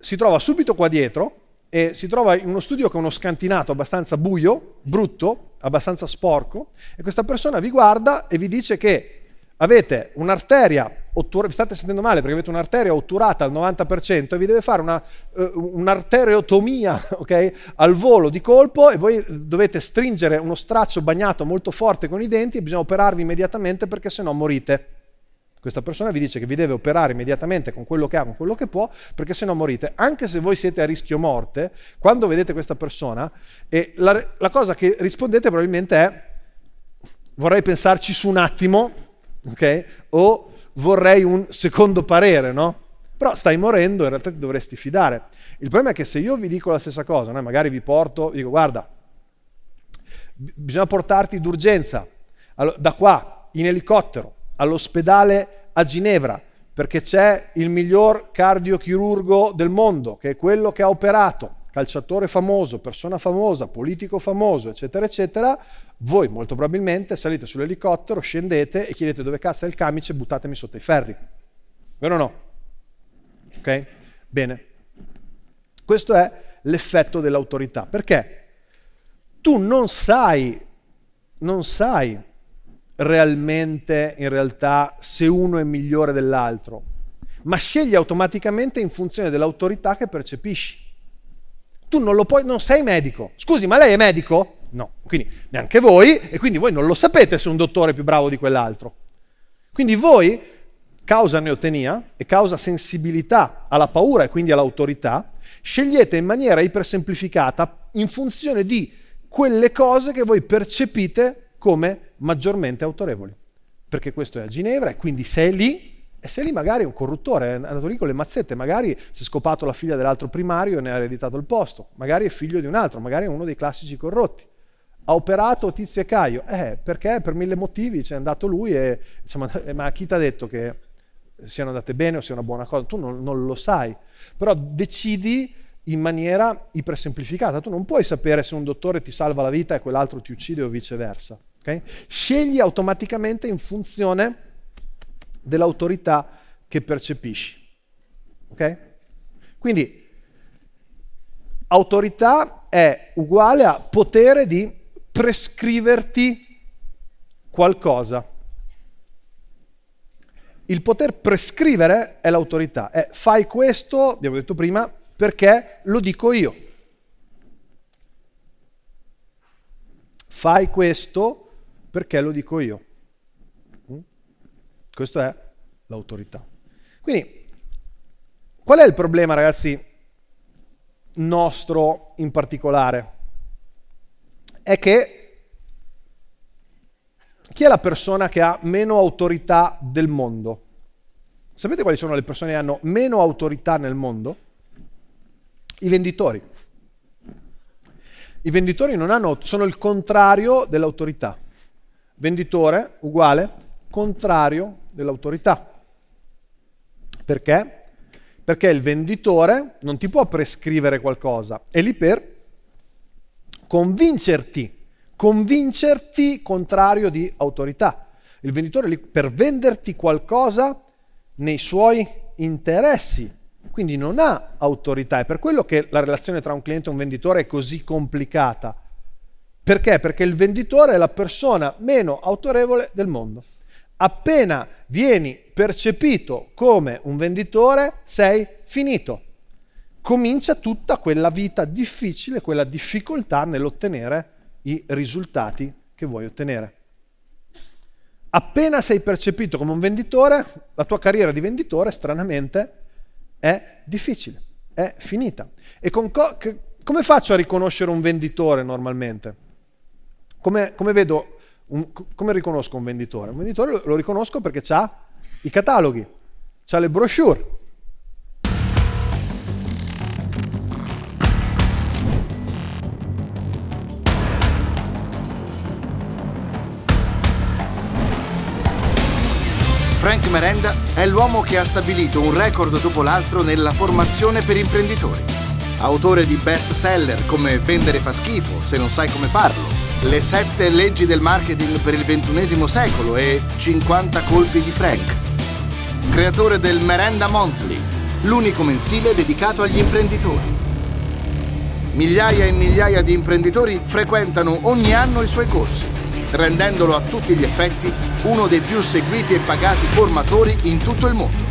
si trova subito qua dietro, e si trova in uno studio che è uno scantinato abbastanza buio, brutto, abbastanza sporco, e questa persona vi guarda e vi dice che avete un'arteria otturata, vi state sentendo male perché avete un'arteria otturata al 90% e vi deve fare una, uh, un'arteriotomia [laughs] okay, al volo di colpo e voi dovete stringere uno straccio bagnato molto forte con i denti e bisogna operarvi immediatamente perché se no morite. Questa persona vi dice che vi deve operare immediatamente con quello che ha, con quello che può, perché se no morite. Anche se voi siete a rischio morte, quando vedete questa persona, la, la cosa che rispondete probabilmente è vorrei pensarci su un attimo, ok? O vorrei un secondo parere, no? Però stai morendo, in realtà ti dovresti fidare. Il problema è che se io vi dico la stessa cosa, no? magari vi porto, vi dico guarda, bisogna portarti d'urgenza allora, da qua in elicottero, all'ospedale a Ginevra perché c'è il miglior cardiochirurgo del mondo, che è quello che ha operato, calciatore famoso, persona famosa, politico famoso, eccetera, eccetera, voi molto probabilmente salite sull'elicottero, scendete e chiedete dove cazzo è il camice e buttatemi sotto i ferri. Vero o no? Ok? Bene. Questo è l'effetto dell'autorità. Perché? Tu non sai, non sai realmente, in realtà, se uno è migliore dell'altro, ma scegli automaticamente in funzione dell'autorità che percepisci. Tu non lo puoi, non sei medico. Scusi, ma lei è medico? No, quindi neanche voi, e quindi voi non lo sapete se un dottore è più bravo di quell'altro. Quindi voi, causa neotenia e causa sensibilità alla paura e quindi all'autorità, scegliete in maniera ipersemplificata in funzione di quelle cose che voi percepite come maggiormente autorevoli, perché questo è a Ginevra e quindi se è lì, e se è lì magari è un corruttore, è andato lì con le mazzette, magari si è scopato la figlia dell'altro primario e ne ha ereditato il posto, magari è figlio di un altro, magari è uno dei classici corrotti. Ha operato Tizio e Caio, eh, perché per mille motivi c'è andato lui e insomma, [laughs] ma chi ti ha detto che siano andate bene o sia una buona cosa? Tu non, non lo sai, però decidi in maniera ipersemplificata. Tu non puoi sapere se un dottore ti salva la vita e quell'altro ti uccide o viceversa. Okay? Scegli automaticamente in funzione dell'autorità che percepisci. Okay? Quindi autorità è uguale a potere di prescriverti qualcosa. Il poter prescrivere è l'autorità, è fai questo, abbiamo detto prima, perché lo dico io. Fai questo perché lo dico io. Mm? Questo è l'autorità. Quindi, qual è il problema, ragazzi, nostro in particolare? È che chi è la persona che ha meno autorità del mondo? Sapete quali sono le persone che hanno meno autorità nel mondo? I venditori. I venditori non hanno, sono il contrario dell'autorità. Venditore uguale contrario dell'autorità. Perché? Perché il venditore non ti può prescrivere qualcosa, è lì per convincerti, convincerti contrario di autorità. Il venditore è lì per venderti qualcosa nei suoi interessi, quindi non ha autorità. È per quello che la relazione tra un cliente e un venditore è così complicata perché? Perché il venditore è la persona meno autorevole del mondo. Appena vieni percepito come un venditore, sei finito. Comincia tutta quella vita difficile, quella difficoltà nell'ottenere i risultati che vuoi ottenere. Appena sei percepito come un venditore, la tua carriera di venditore, stranamente, è difficile, è finita. E co- che- come faccio a riconoscere un venditore normalmente? Come, come, vedo, un, come riconosco un venditore? Un venditore lo, lo riconosco perché ha i cataloghi, ha le brochure. Frank Merenda è l'uomo che ha stabilito un record dopo l'altro nella formazione per imprenditori. Autore di best seller come Vendere fa schifo se non sai come farlo, le sette leggi del marketing per il ventunesimo secolo e 50 colpi di Frank. Creatore del Merenda Monthly, l'unico mensile dedicato agli imprenditori. Migliaia e migliaia di imprenditori frequentano ogni anno i suoi corsi, rendendolo a tutti gli effetti uno dei più seguiti e pagati formatori in tutto il mondo.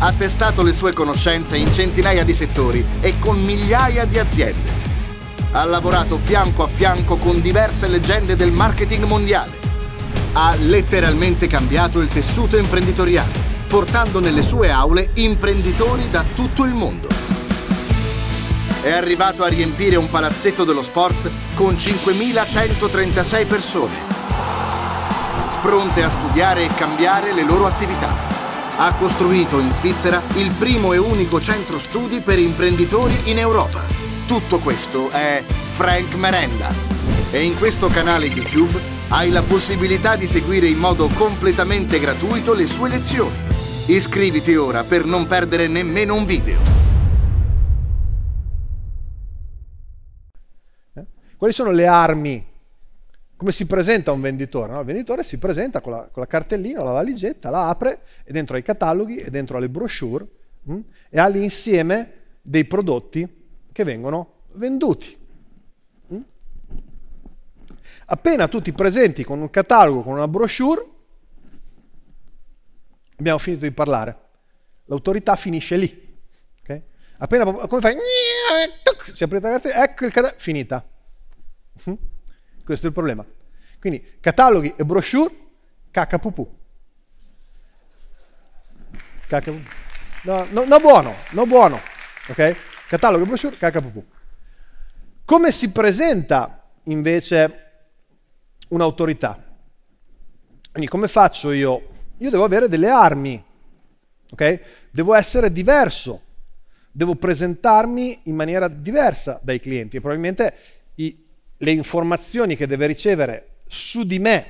Ha testato le sue conoscenze in centinaia di settori e con migliaia di aziende ha lavorato fianco a fianco con diverse leggende del marketing mondiale. Ha letteralmente cambiato il tessuto imprenditoriale, portando nelle sue aule imprenditori da tutto il mondo. È arrivato a riempire un palazzetto dello sport con 5.136 persone, pronte a studiare e cambiare le loro attività ha costruito in Svizzera il primo e unico centro studi per imprenditori in Europa. Tutto questo è Frank Merenda e in questo canale YouTube hai la possibilità di seguire in modo completamente gratuito le sue lezioni. Iscriviti ora per non perdere nemmeno un video. Eh? Quali sono le armi? Come si presenta un venditore? No? Il venditore si presenta con la, con la, cartellina, la valigetta, la apre, è dentro ai cataloghi, è dentro alle brochure mh? Mm? e ha l'insieme dei prodotti che vengono venduti. Mm? Appena tu ti presenti con un catalogo, con una brochure, abbiamo finito di parlare. L'autorità finisce lì. Okay? Appena come fai? Si apre la cartella, ecco il catalogo, finita. Mm? Questo è il problema. Quindi cataloghi e brochure, Cacca pupù. No, no, no buono, no buono. Ok? Catalogo brochure KKPP. Come si presenta invece un'autorità? Quindi come faccio io? Io devo avere delle armi, ok? Devo essere diverso, devo presentarmi in maniera diversa dai clienti e probabilmente i, le informazioni che deve ricevere su di me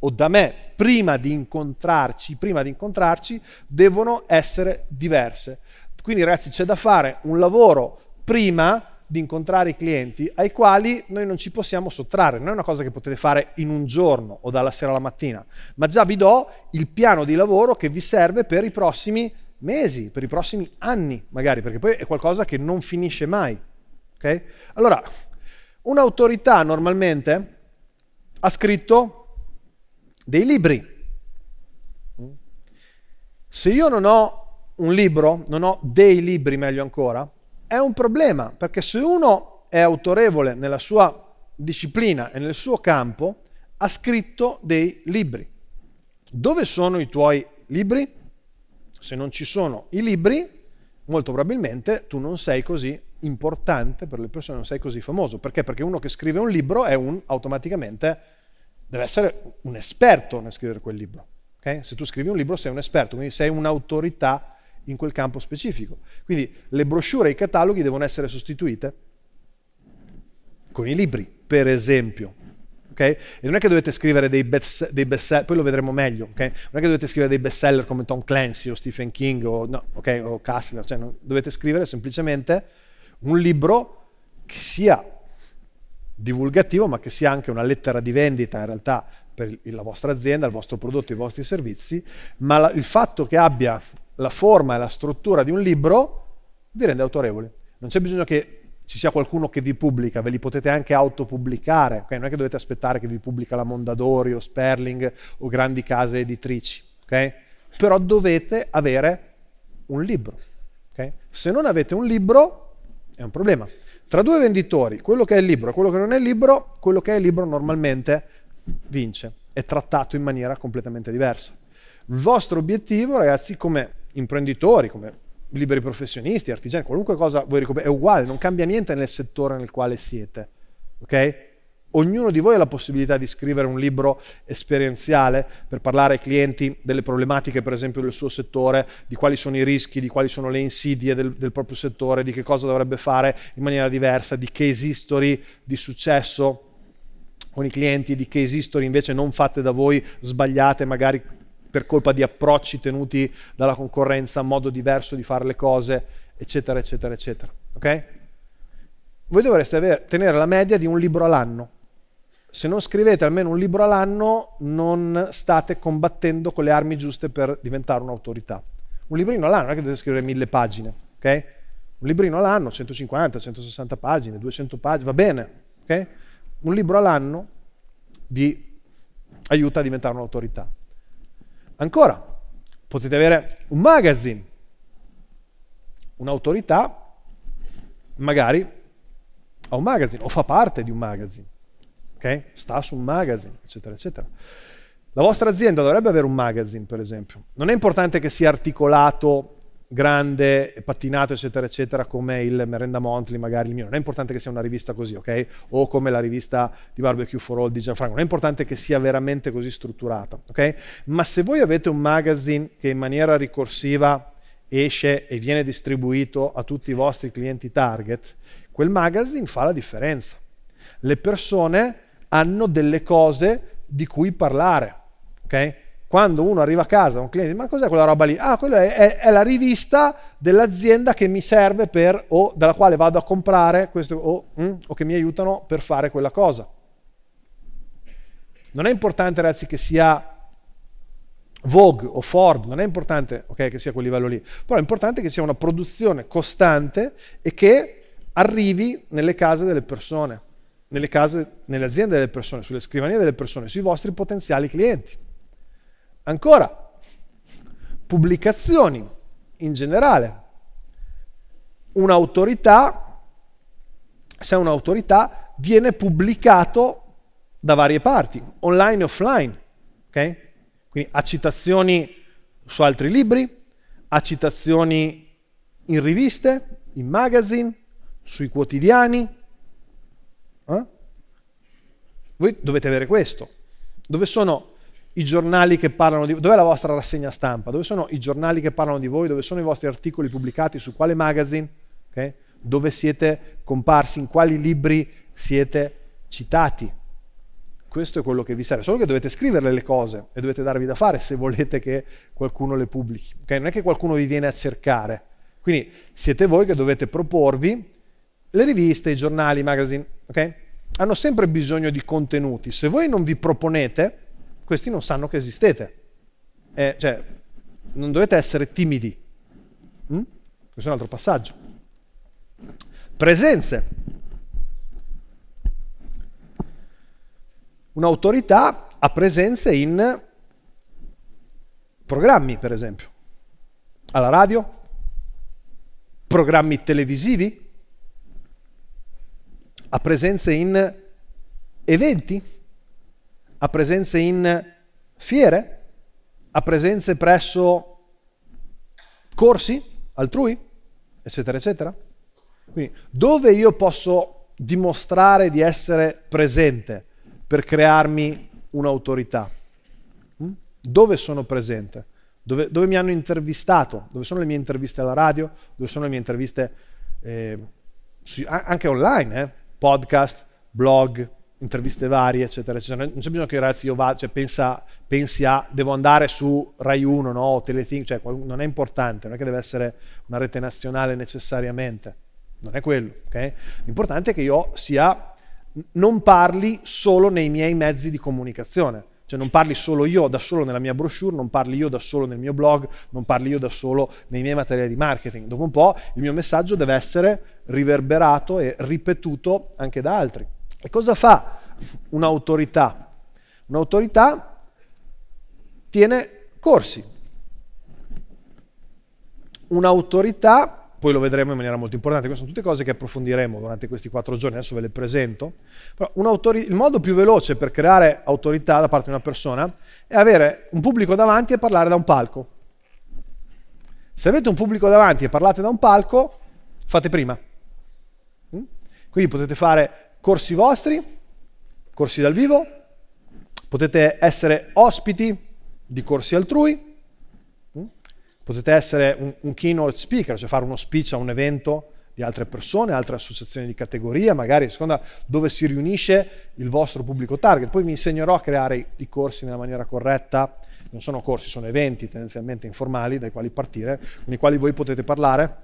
o da me prima di incontrarci, prima di incontrarci, devono essere diverse. Quindi ragazzi c'è da fare un lavoro prima di incontrare i clienti ai quali noi non ci possiamo sottrarre, non è una cosa che potete fare in un giorno o dalla sera alla mattina, ma già vi do il piano di lavoro che vi serve per i prossimi mesi, per i prossimi anni magari, perché poi è qualcosa che non finisce mai. Okay? Allora, un'autorità normalmente ha scritto dei libri. Se io non ho un libro, non ho dei libri meglio ancora, è un problema, perché se uno è autorevole nella sua disciplina e nel suo campo, ha scritto dei libri. Dove sono i tuoi libri? Se non ci sono i libri, molto probabilmente tu non sei così importante per le persone, non sei così famoso. Perché? Perché uno che scrive un libro è un automaticamente deve essere un esperto nel scrivere quel libro. Okay? Se tu scrivi un libro sei un esperto, quindi sei un'autorità in quel campo specifico. Quindi le brochure e i cataloghi devono essere sostituite con i libri, per esempio. Okay? E non è che dovete scrivere dei best, dei best poi lo vedremo meglio, okay? Non è che dovete scrivere dei best seller come Tom Clancy o Stephen King o, no, okay, o Kastner, cioè non, dovete scrivere semplicemente un libro che sia divulgativo, ma che sia anche una lettera di vendita in realtà per la vostra azienda, il vostro prodotto, i vostri servizi, ma la, il fatto che abbia la forma e la struttura di un libro vi rende autorevoli. Non c'è bisogno che ci sia qualcuno che vi pubblica, ve li potete anche autopubblicare, okay? non è che dovete aspettare che vi pubblica la Mondadori o Sperling o grandi case editrici, okay? però dovete avere un libro. Okay? Se non avete un libro è un problema. Tra due venditori, quello che è il libro e quello che non è il libro, quello che è il libro normalmente è vince, è trattato in maniera completamente diversa. Il vostro obiettivo, ragazzi, come imprenditori, come liberi professionisti, artigiani, qualunque cosa voi ricoprite, è uguale, non cambia niente nel settore nel quale siete. Ok? Ognuno di voi ha la possibilità di scrivere un libro esperienziale per parlare ai clienti delle problematiche, per esempio, del suo settore, di quali sono i rischi, di quali sono le insidie del, del proprio settore, di che cosa dovrebbe fare in maniera diversa, di case history di successo con i clienti di case history invece non fatte da voi, sbagliate magari per colpa di approcci tenuti dalla concorrenza, modo diverso di fare le cose, eccetera, eccetera, eccetera. Ok? Voi dovreste avere, tenere la media di un libro all'anno. Se non scrivete almeno un libro all'anno, non state combattendo con le armi giuste per diventare un'autorità. Un librino all'anno non è che dovete scrivere mille pagine, ok? Un librino all'anno, 150, 160 pagine, 200 pagine, va bene, ok? un libro all'anno vi aiuta a diventare un'autorità. Ancora, potete avere un magazine, un'autorità magari ha un magazine o fa parte di un magazine, okay? sta su un magazine, eccetera, eccetera. La vostra azienda dovrebbe avere un magazine, per esempio. Non è importante che sia articolato grande, pattinato, eccetera, eccetera, come il Merenda Monthly, magari il mio. Non è importante che sia una rivista così, ok? O come la rivista di Barbecue for All di Gianfranco. Non è importante che sia veramente così strutturata, ok? Ma se voi avete un magazine che in maniera ricorsiva esce e viene distribuito a tutti i vostri clienti target, quel magazine fa la differenza. Le persone hanno delle cose di cui parlare, ok? quando uno arriva a casa, un cliente, ma cos'è quella roba lì? Ah, quella è, è, è la rivista dell'azienda che mi serve per, o dalla quale vado a comprare, questo, o, mm, o che mi aiutano per fare quella cosa. Non è importante, ragazzi, che sia Vogue o Forbes, non è importante okay, che sia quel livello lì, però è importante che sia una produzione costante e che arrivi nelle case delle persone, nelle case, nelle aziende delle persone, sulle scrivanie delle persone, sui vostri potenziali clienti. Ancora, pubblicazioni in generale. Un'autorità, se è un'autorità, viene pubblicato da varie parti, online e offline. Okay? Quindi a citazioni su altri libri, a citazioni in riviste, in magazine, sui quotidiani. Eh? Voi dovete avere questo, dove sono i giornali che parlano di voi? Dov'è la vostra rassegna stampa? Dove sono i giornali che parlano di voi? Dove sono i vostri articoli pubblicati? Su quale magazine? Okay? Dove siete comparsi? In quali libri siete citati? Questo è quello che vi serve. Solo che dovete scriverle le cose e dovete darvi da fare se volete che qualcuno le pubblichi. Okay? Non è che qualcuno vi viene a cercare. Quindi siete voi che dovete proporvi le riviste, i giornali, i magazine. Okay? Hanno sempre bisogno di contenuti. Se voi non vi proponete, questi non sanno che esistete. Eh, cioè, non dovete essere timidi. Mm? Questo è un altro passaggio. Presenze. Un'autorità ha presenze in programmi, per esempio, alla radio, programmi televisivi, ha presenze in eventi ha presenze in fiere, ha presenze presso corsi altrui, eccetera, eccetera. Quindi dove io posso dimostrare di essere presente per crearmi un'autorità? Mm? Dove sono presente? Dove, dove, mi hanno intervistato, dove sono le mie interviste alla radio, dove sono le mie interviste eh, su, anche online, eh? podcast, blog, interviste varie, eccetera, eccetera. Non c'è bisogno che ragazzi io vada, cioè pensa, pensi a devo andare su Rai 1 no? o Telethink, cioè non è importante, non è che deve essere una rete nazionale necessariamente, non è quello, ok? L'importante è che io sia, non parli solo nei miei mezzi di comunicazione, cioè non parli solo io da solo nella mia brochure, non parli io da solo nel mio blog, non parli io da solo nei miei materiali di marketing. Dopo un po' il mio messaggio deve essere riverberato e ripetuto anche da altri. E cosa fa un'autorità? Un'autorità tiene corsi. Un'autorità, poi lo vedremo in maniera molto importante, queste sono tutte cose che approfondiremo durante questi quattro giorni, adesso ve le presento, il modo più veloce per creare autorità da parte di una persona è avere un pubblico davanti e parlare da un palco. Se avete un pubblico davanti e parlate da un palco, fate prima. Hm? Quindi potete fare corsi vostri, corsi dal vivo, potete essere ospiti di corsi altrui, mm? potete essere un, un keynote speaker, cioè fare uno speech a un evento di altre persone, altre associazioni di categoria, magari a seconda dove si riunisce il vostro pubblico target. Poi vi insegnerò a creare i corsi nella maniera corretta. Non sono corsi, sono eventi tendenzialmente informali dai quali partire, con i quali voi potete parlare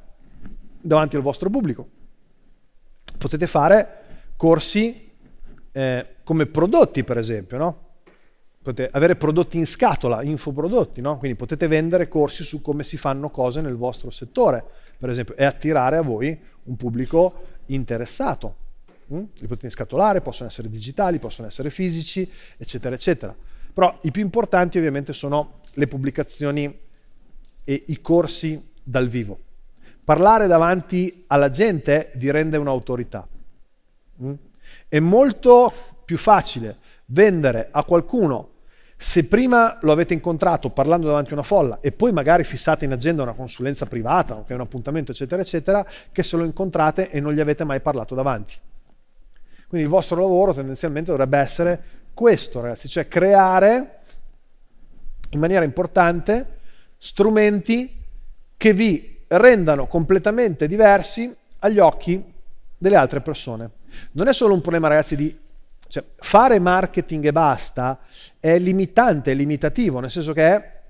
davanti al vostro pubblico. Potete fare corsi eh, come prodotti, per esempio, no? Potete avere prodotti in scatola, infoprodotti, no? Quindi potete vendere corsi su come si fanno cose nel vostro settore, per esempio, e attirare a voi un pubblico interessato. Mm? Li potete scatolare, possono essere digitali, possono essere fisici, eccetera, eccetera. Però i più importanti ovviamente sono le pubblicazioni e i corsi dal vivo. Parlare davanti alla gente vi rende un'autorità. È molto più facile vendere a qualcuno se prima lo avete incontrato parlando davanti a una folla e poi magari fissate in agenda una consulenza privata, okay, un appuntamento, eccetera, eccetera, che se lo incontrate e non gli avete mai parlato davanti. Quindi il vostro lavoro tendenzialmente dovrebbe essere questo, ragazzi, cioè creare in maniera importante strumenti che vi rendano completamente diversi agli occhi delle altre persone. Non è solo un problema, ragazzi, di cioè, fare marketing e basta è limitante, è limitativo, nel senso che è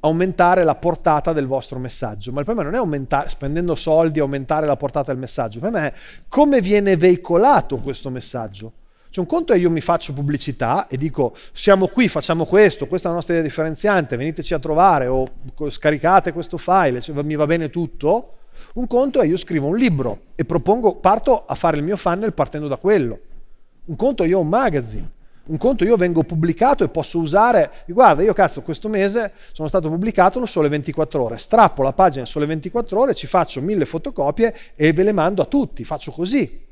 aumentare la portata del vostro messaggio. Ma il problema non è aumentare, spendendo soldi, aumentare la portata del messaggio. Il problema è come viene veicolato questo messaggio. Cioè un conto è io mi faccio pubblicità e dico siamo qui, facciamo questo, questa è la nostra idea differenziante, veniteci a trovare o scaricate questo file, cioè, mi va bene tutto. Un conto è io scrivo un libro e propongo, parto a fare il mio funnel partendo da quello. Un conto è io ho un magazine. Un conto io vengo pubblicato e posso usare, guarda io cazzo questo mese sono stato pubblicato lo Sole 24 ore, strappo la pagina Sole 24 ore, ci faccio mille fotocopie e ve le mando a tutti, faccio così.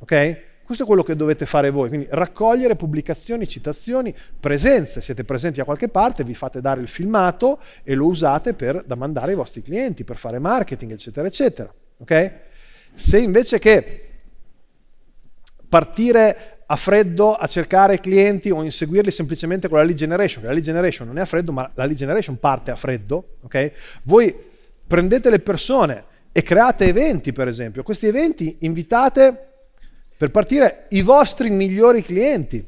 Ok? Questo è quello che dovete fare voi, quindi raccogliere pubblicazioni, citazioni, presenze, siete presenti da qualche parte, vi fate dare il filmato e lo usate per da mandare ai vostri clienti, per fare marketing, eccetera, eccetera. Okay? Se invece che partire a freddo a cercare clienti o inseguirli semplicemente con la lead generation, che la lead generation non è a freddo, ma la lead generation parte a freddo, okay? Voi prendete le persone e create eventi, per esempio. Questi eventi invitate per partire i vostri migliori clienti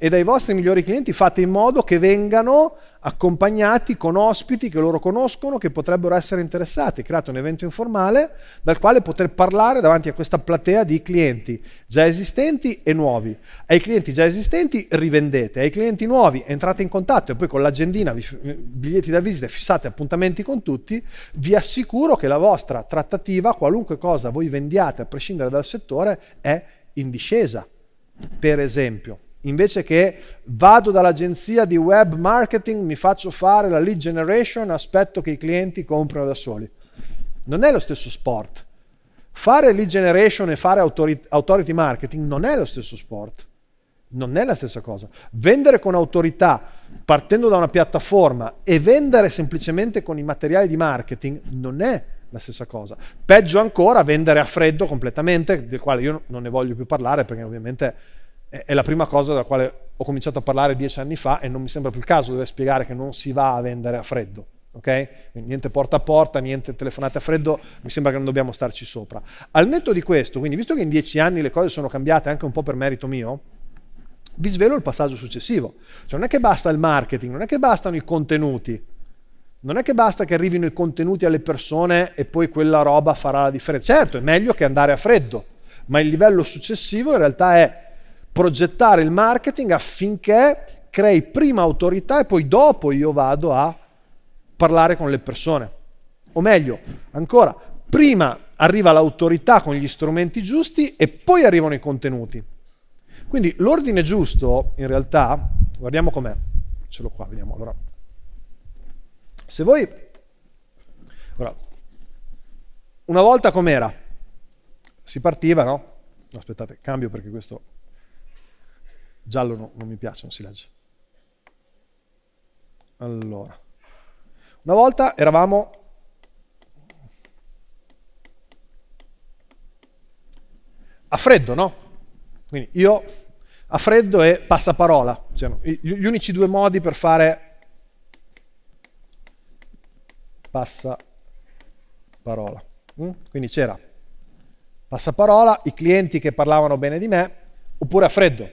e dai vostri migliori clienti fate in modo che vengano accompagnati con ospiti che loro conoscono, che potrebbero essere interessati. Create un evento informale dal quale poter parlare davanti a questa platea di clienti già esistenti e nuovi. Ai clienti già esistenti rivendete, ai clienti nuovi entrate in contatto e poi con l'agendina, biglietti da visita, fissate appuntamenti con tutti, vi assicuro che la vostra trattativa, qualunque cosa voi vendiate a prescindere dal settore, è in discesa, per esempio. Invece che vado dall'agenzia di web marketing, mi faccio fare la lead generation, aspetto che i clienti comprino da soli. Non è lo stesso sport. Fare lead generation e fare authority marketing non è lo stesso sport. Non è la stessa cosa. Vendere con autorità partendo da una piattaforma e vendere semplicemente con i materiali di marketing non è la stessa cosa. Peggio ancora vendere a freddo completamente, del quale io non ne voglio più parlare perché ovviamente è la prima cosa della quale ho cominciato a parlare dieci anni fa e non mi sembra più il caso dover spiegare che non si va a vendere a freddo. Okay? niente porta a porta, niente telefonate a freddo, mi sembra che non dobbiamo starci sopra. Al netto di questo, quindi visto che in dieci anni le cose sono cambiate anche un po' per merito mio, vi svelo il passaggio successivo. Cioè non è che basta il marketing, non è che bastano i contenuti, non è che basta che arrivino i contenuti alle persone e poi quella roba farà la differenza. Certo, è meglio che andare a freddo, ma il livello successivo in realtà è progettare il marketing affinché crei prima autorità e poi dopo io vado a parlare con le persone. O meglio, ancora, prima arriva l'autorità con gli strumenti giusti e poi arrivano i contenuti. Quindi l'ordine giusto, in realtà, guardiamo com'è, ce l'ho qua, vediamo allora. Se voi... Ora, una volta com'era? Si partiva, no? Aspettate, cambio perché questo giallo no, non mi piace, non si legge. Allora, una volta eravamo a freddo, no? Quindi io a freddo e passaparola, cioè, gli unici due modi per fare passa parola. Mm? Quindi c'era passaparola, i clienti che parlavano bene di me, oppure a freddo,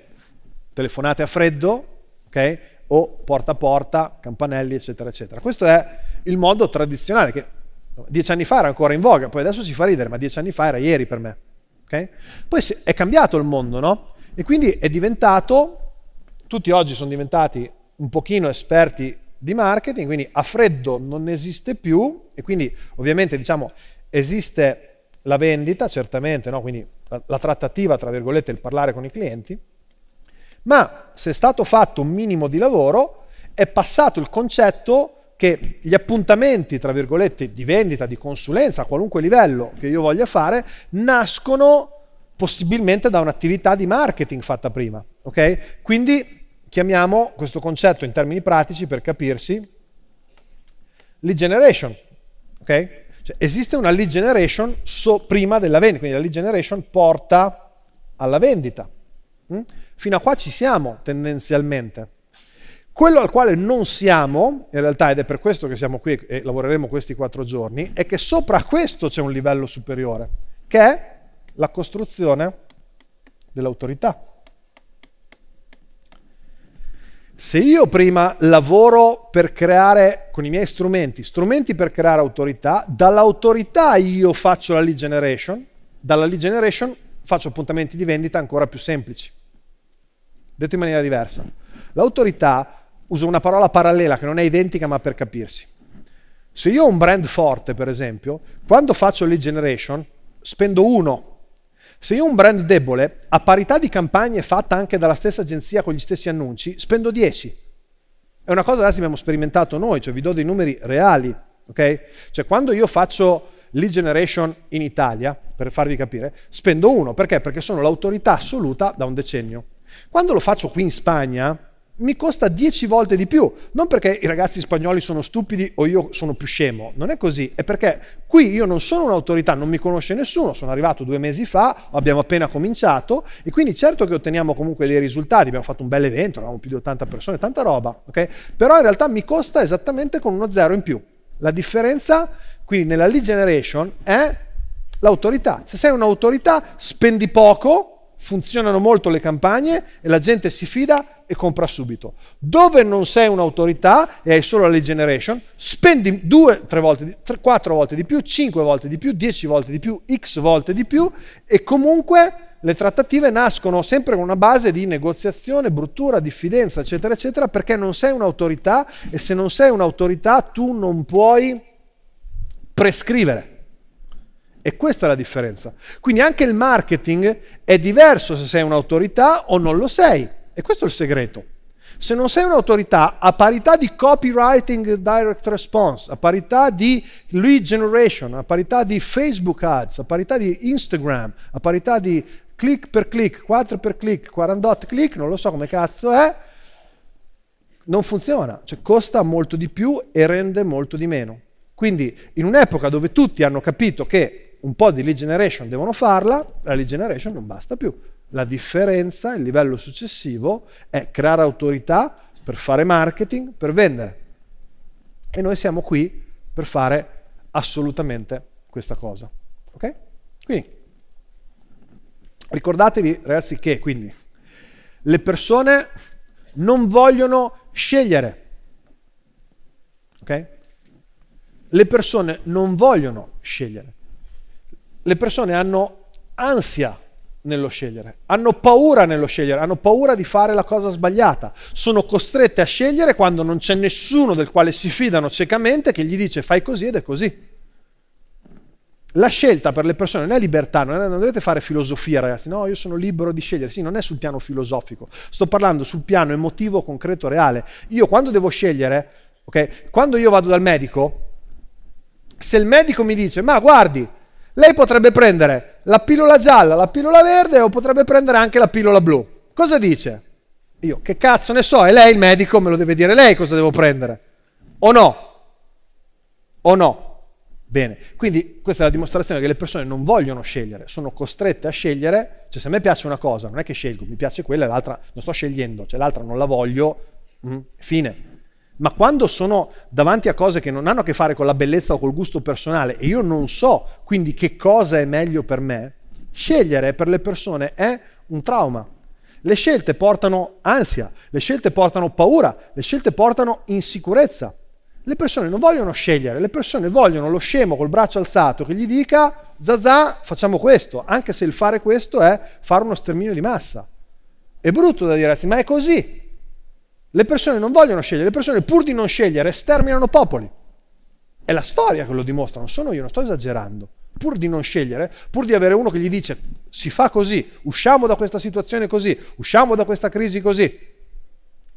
telefonate a freddo, ok? O porta a porta, campanelli, eccetera, eccetera. Questo è il modo tradizionale che dieci anni fa era ancora in voga, poi adesso si fa ridere, ma dieci anni fa era ieri per me. Okay? Poi è cambiato il mondo, no? E quindi è diventato, tutti oggi sono diventati un pochino esperti di marketing, quindi a freddo non esiste più e quindi ovviamente diciamo esiste la vendita, certamente, no? quindi la, la trattativa, tra virgolette, il parlare con i clienti, ma se è stato fatto un minimo di lavoro è passato il concetto che gli appuntamenti, tra virgolette, di vendita, di consulenza, a qualunque livello che io voglia fare, nascono possibilmente da un'attività di marketing fatta prima. Okay? Quindi Chiamiamo questo concetto in termini pratici per capirsi lead generation. Okay? Cioè, esiste una lead generation so prima della vendita, quindi la lead generation porta alla vendita. Mm? Fino a qua ci siamo tendenzialmente. Quello al quale non siamo, in realtà, ed è per questo che siamo qui e lavoreremo questi quattro giorni, è che sopra questo c'è un livello superiore, che è la costruzione dell'autorità. Se io prima lavoro per creare con i miei strumenti, strumenti per creare autorità, dall'autorità io faccio la lead generation, dalla lead generation faccio appuntamenti di vendita ancora più semplici. Detto in maniera diversa, l'autorità, uso una parola parallela che non è identica ma per capirsi. Se io ho un brand forte, per esempio, quando faccio lead generation spendo uno se io ho un brand debole, a parità di campagne fatta anche dalla stessa agenzia con gli stessi annunci, spendo 10. È una cosa, ragazzi, abbiamo sperimentato noi, cioè vi do dei numeri reali, ok? Cioè quando io faccio lead generation in Italia, per farvi capire, spendo 1. perché? Perché sono l'autorità assoluta da un decennio. Quando lo faccio qui in Spagna, mi costa 10 volte di più. Non perché i ragazzi spagnoli sono stupidi o io sono più scemo, non è così, è perché qui io non sono un'autorità, non mi conosce nessuno, sono arrivato due mesi fa, abbiamo appena cominciato e quindi certo che otteniamo comunque dei risultati, abbiamo fatto un bel evento, eravamo più di 80 persone, tanta roba, ok? Però in realtà mi costa esattamente con uno zero in più. La differenza, quindi nella lead generation, è l'autorità. Se sei un'autorità spendi poco, funzionano molto le campagne e la gente si fida e compra subito. Dove non sei un'autorità e hai solo la lead generation, spendi due, tre volte, tre, quattro volte di più, cinque volte di più, dieci volte di più, x volte di più e comunque le trattative nascono sempre con una base di negoziazione, bruttura, diffidenza, eccetera, eccetera, perché non sei un'autorità e se non sei un'autorità tu non puoi prescrivere e questa è la differenza. Quindi anche il marketing è diverso se sei un'autorità o non lo sei. E questo è il segreto. Se non sei un'autorità, a parità di copywriting direct response, a parità di lead generation, a parità di Facebook ads, a parità di Instagram, a parità di click per click, 4 per click, 48 click, non lo so come cazzo è, non funziona. Cioè costa molto di più e rende molto di meno. Quindi in un'epoca dove tutti hanno capito che un po' di lead generation devono farla, la lead generation non basta più. La differenza, il livello successivo è creare autorità per fare marketing, per vendere. E noi siamo qui per fare assolutamente questa cosa. Ok? Quindi ricordatevi ragazzi che quindi le persone non vogliono scegliere. Ok? Le persone non vogliono scegliere le persone hanno ansia nello scegliere, hanno paura nello scegliere, hanno paura di fare la cosa sbagliata, sono costrette a scegliere quando non c'è nessuno del quale si fidano ciecamente che gli dice fai così ed è così. La scelta per le persone non è libertà, non, è, non dovete fare filosofia ragazzi, no io sono libero di scegliere, sì non è sul piano filosofico, sto parlando sul piano emotivo, concreto, reale. Io quando devo scegliere, ok, quando io vado dal medico, se il medico mi dice ma guardi, lei potrebbe prendere la pillola gialla, la pillola verde o potrebbe prendere anche la pillola blu. Cosa dice? Io che cazzo ne so, è lei il medico, me lo deve dire lei cosa devo prendere. O no? O no? Bene, quindi questa è la dimostrazione che le persone non vogliono scegliere, sono costrette a scegliere, cioè se a me piace una cosa, non è che scelgo, mi piace quella e l'altra, non sto scegliendo, cioè l'altra non la voglio, mm, fine. Ma quando sono davanti a cose che non hanno a che fare con la bellezza o col gusto personale e io non so quindi che cosa è meglio per me, scegliere per le persone è un trauma. Le scelte portano ansia, le scelte portano paura, le scelte portano insicurezza. Le persone non vogliono scegliere, le persone vogliono lo scemo col braccio alzato che gli dica zazà facciamo questo, anche se il fare questo è fare uno sterminio di massa. È brutto da dire, ma è così, le persone non vogliono scegliere, le persone pur di non scegliere sterminano popoli. È la storia che lo dimostra, non sono io, non sto esagerando. Pur di non scegliere, pur di avere uno che gli dice si fa così, usciamo da questa situazione così, usciamo da questa crisi così,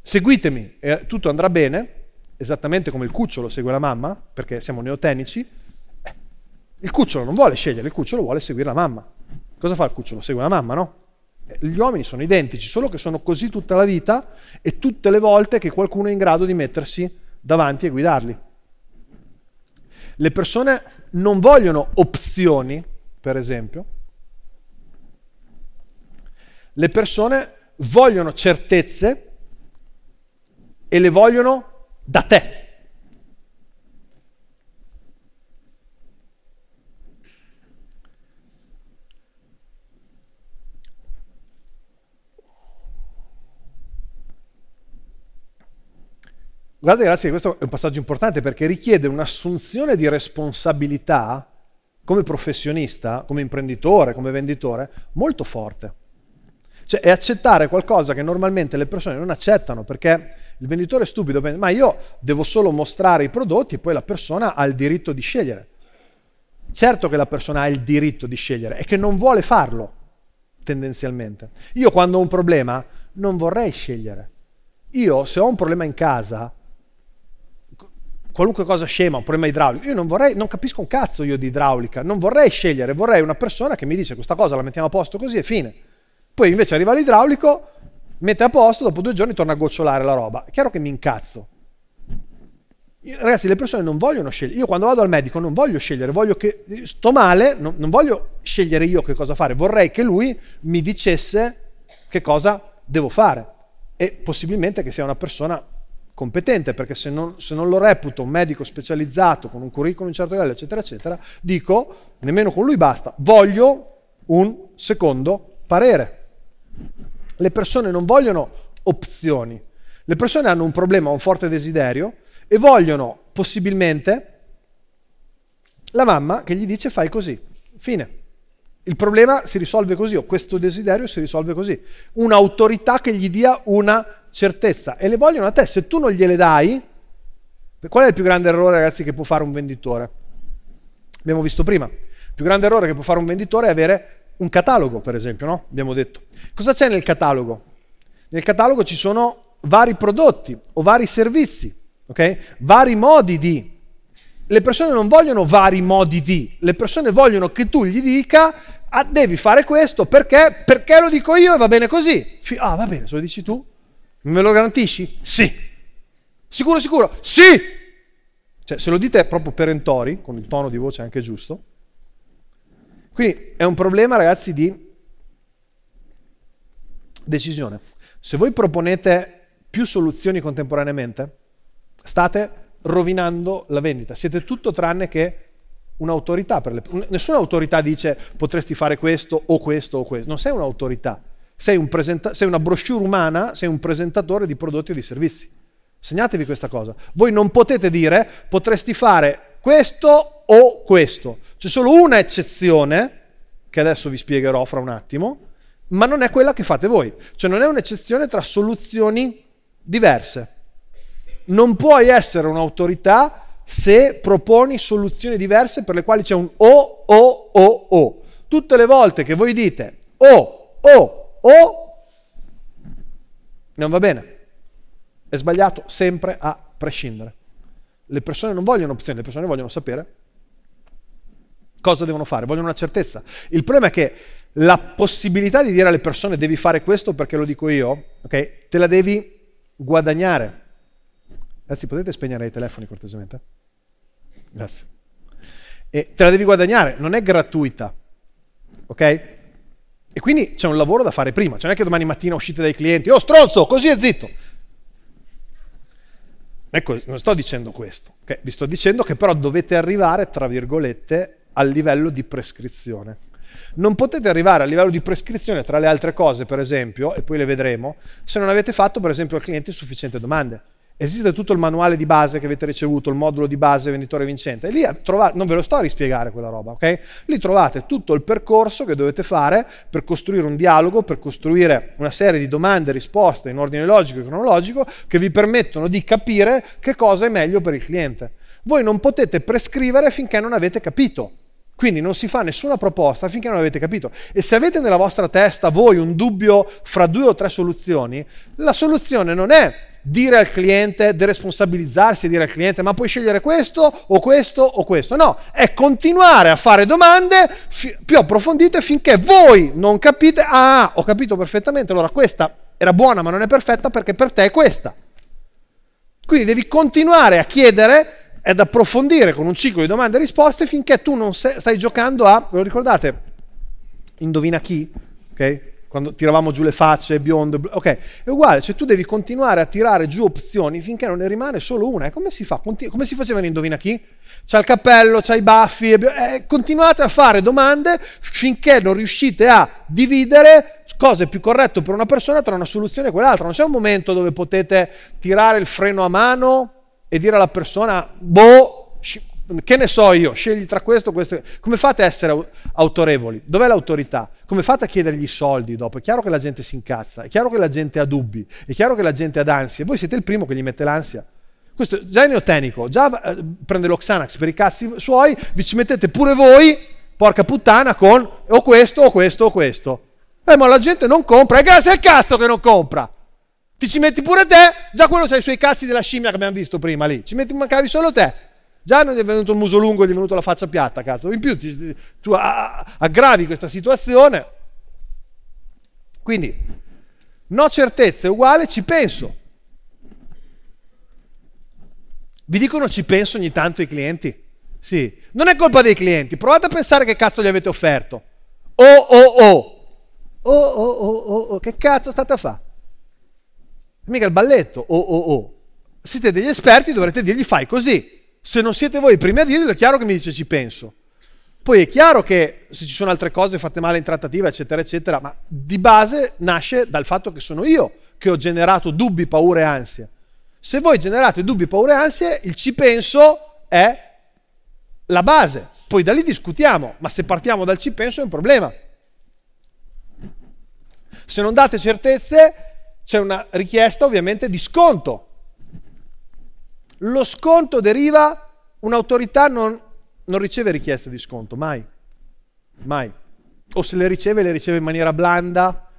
seguitemi e tutto andrà bene, esattamente come il cucciolo segue la mamma, perché siamo neotenici, eh, il cucciolo non vuole scegliere, il cucciolo vuole seguire la mamma. Cosa fa il cucciolo? Segue la mamma, no? Gli uomini sono identici, solo che sono così tutta la vita e tutte le volte che qualcuno è in grado di mettersi davanti e guidarli. Le persone non vogliono opzioni, per esempio. Le persone vogliono certezze e le vogliono da te. Guardate, grazie, questo è un passaggio importante perché richiede un'assunzione di responsabilità come professionista, come imprenditore, come venditore, molto forte. Cioè è accettare qualcosa che normalmente le persone non accettano perché il venditore è stupido pensa, ma io devo solo mostrare i prodotti e poi la persona ha il diritto di scegliere. Certo che la persona ha il diritto di scegliere e che non vuole farlo, tendenzialmente. Io quando ho un problema non vorrei scegliere. Io se ho un problema in casa qualunque cosa scema, un problema idraulico. Io non vorrei, non capisco un cazzo io di idraulica, non vorrei scegliere, vorrei una persona che mi dice questa cosa la mettiamo a posto così e fine. Poi invece arriva l'idraulico, mette a posto, dopo due giorni torna a gocciolare la roba. È chiaro che mi incazzo. Ragazzi, le persone non vogliono scegliere. Io quando vado al medico non voglio scegliere, voglio che sto male, non, non voglio scegliere io che cosa fare, vorrei che lui mi dicesse che cosa devo fare e possibilmente che sia una persona competente, perché se non, se non, lo reputo un medico specializzato con un curriculum in certo livello, eccetera, eccetera, dico nemmeno con lui basta, voglio un secondo parere. Le persone non vogliono opzioni, le persone hanno un problema, un forte desiderio e vogliono possibilmente la mamma che gli dice fai così, fine. Il problema si risolve così, o questo desiderio si risolve così. Un'autorità che gli dia una certezza e le vogliono a te. Se tu non gliele dai, qual è il più grande errore, ragazzi, che può fare un venditore? Abbiamo visto prima. Il più grande errore che può fare un venditore è avere un catalogo, per esempio, no? Abbiamo detto. Cosa c'è nel catalogo? Nel catalogo ci sono vari prodotti o vari servizi, ok? Vari modi di. Le persone non vogliono vari modi di, le persone vogliono che tu gli dica ah, devi fare questo perché, perché lo dico io e va bene così. Ah, va bene, se lo dici tu, Me lo garantisci? Sì. Sicuro, sicuro? Sì. Cioè, se lo dite proprio perentori, con il tono di voce anche giusto. Quindi è un problema, ragazzi, di decisione. Se voi proponete più soluzioni contemporaneamente, state rovinando la vendita. Siete tutto tranne che un'autorità. Per le... Nessuna autorità dice potresti fare questo o questo o questo. Non sei un'autorità sei, un presenta- sei una brochure umana, sei un presentatore di prodotti o di servizi. Segnatevi questa cosa. Voi non potete dire potresti fare questo o questo. C'è solo una eccezione, che adesso vi spiegherò fra un attimo, ma non è quella che fate voi. Cioè non è un'eccezione tra soluzioni diverse. Non puoi essere un'autorità se proponi soluzioni diverse per le quali c'è un o, o, o, o. Tutte le volte che voi dite o, o, o non va bene. È sbagliato sempre a prescindere. Le persone non vogliono opzioni, le persone vogliono sapere cosa devono fare, vogliono una certezza. Il problema è che la possibilità di dire alle persone devi fare questo perché lo dico io, ok? Te la devi guadagnare. Anzi, potete spegnere i telefoni cortesemente? Grazie. E te la devi guadagnare, non è gratuita, ok? E quindi c'è un lavoro da fare prima, cioè non è che domani mattina uscite dai clienti, oh stronzo, così è zitto. Ecco, non sto dicendo questo, okay? vi sto dicendo che però dovete arrivare, tra virgolette, al livello di prescrizione. Non potete arrivare al livello di prescrizione, tra le altre cose, per esempio, e poi le vedremo, se non avete fatto, per esempio, al cliente sufficienti domande esiste tutto il manuale di base che avete ricevuto, il modulo di base venditore vincente, e lì trovate, non ve lo sto a rispiegare quella roba, ok? Lì trovate tutto il percorso che dovete fare per costruire un dialogo, per costruire una serie di domande e risposte in ordine logico e cronologico che vi permettono di capire che cosa è meglio per il cliente. Voi non potete prescrivere finché non avete capito. Quindi non si fa nessuna proposta finché non avete capito. E se avete nella vostra testa voi un dubbio fra due o tre soluzioni, la soluzione non è dire al cliente, deresponsabilizzarsi e dire al cliente ma puoi scegliere questo o questo o questo. No, è continuare a fare domande fi- più approfondite finché voi non capite, ah, ho capito perfettamente, allora questa era buona ma non è perfetta perché per te è questa. Quindi devi continuare a chiedere ed approfondire con un ciclo di domande e risposte finché tu non sei, stai giocando a, ve lo ricordate, indovina chi? Ok? quando tiravamo giù le facce, biondo, ok, è uguale, cioè tu devi continuare a tirare giù opzioni finché non ne rimane solo una, e come si fa? Continu- come si faceva in Indovina chi? C'ha il cappello, c'ha i baffi, eh, continuate a fare domande finché non riuscite a dividere cosa è più corretto per una persona tra una soluzione e quell'altra, non c'è un momento dove potete tirare il freno a mano e dire alla persona, boh, che ne so io, scegli tra questo e questo. Come fate a essere autorevoli? Dov'è l'autorità? Come fate a chiedergli i soldi dopo? È chiaro che la gente si incazza, è chiaro che la gente ha dubbi, è chiaro che la gente ha ansie. Voi siete il primo che gli mette l'ansia. Questo già è neotenico, già eh, prende lo Xanax per i cazzi suoi, vi ci mettete pure voi, porca puttana, con o questo o questo o questo. Eh, ma la gente non compra, è grazie al cazzo che non compra. Ti ci metti pure te, già quello c'ha i suoi cazzi della scimmia che abbiamo visto prima lì, ci metti, mancavi solo te. Già non è venuto il muso lungo, è venuto la faccia piatta, cazzo. In più ti, tu aggravi questa situazione. Quindi, no certezza è uguale, ci penso. Vi dicono ci penso ogni tanto i clienti? Sì. Non è colpa dei clienti. Provate a pensare che cazzo gli avete offerto. Oh oh oh. Oh oh oh oh oh. Che cazzo state a fare? Mica il balletto. Oh oh oh. Siete degli esperti, dovrete dirgli fai così se non siete voi i primi a dirlo, è chiaro che mi dice ci penso. Poi è chiaro che se ci sono altre cose fatte male in trattativa, eccetera, eccetera, ma di base nasce dal fatto che sono io che ho generato dubbi, paure e ansie. Se voi generate dubbi, paure e ansie, il ci penso è la base. Poi da lì discutiamo, ma se partiamo dal ci penso è un problema. Se non date certezze, c'è una richiesta ovviamente di sconto lo sconto deriva, un'autorità non, non riceve richieste di sconto, mai, mai. O se le riceve, le riceve in maniera blanda,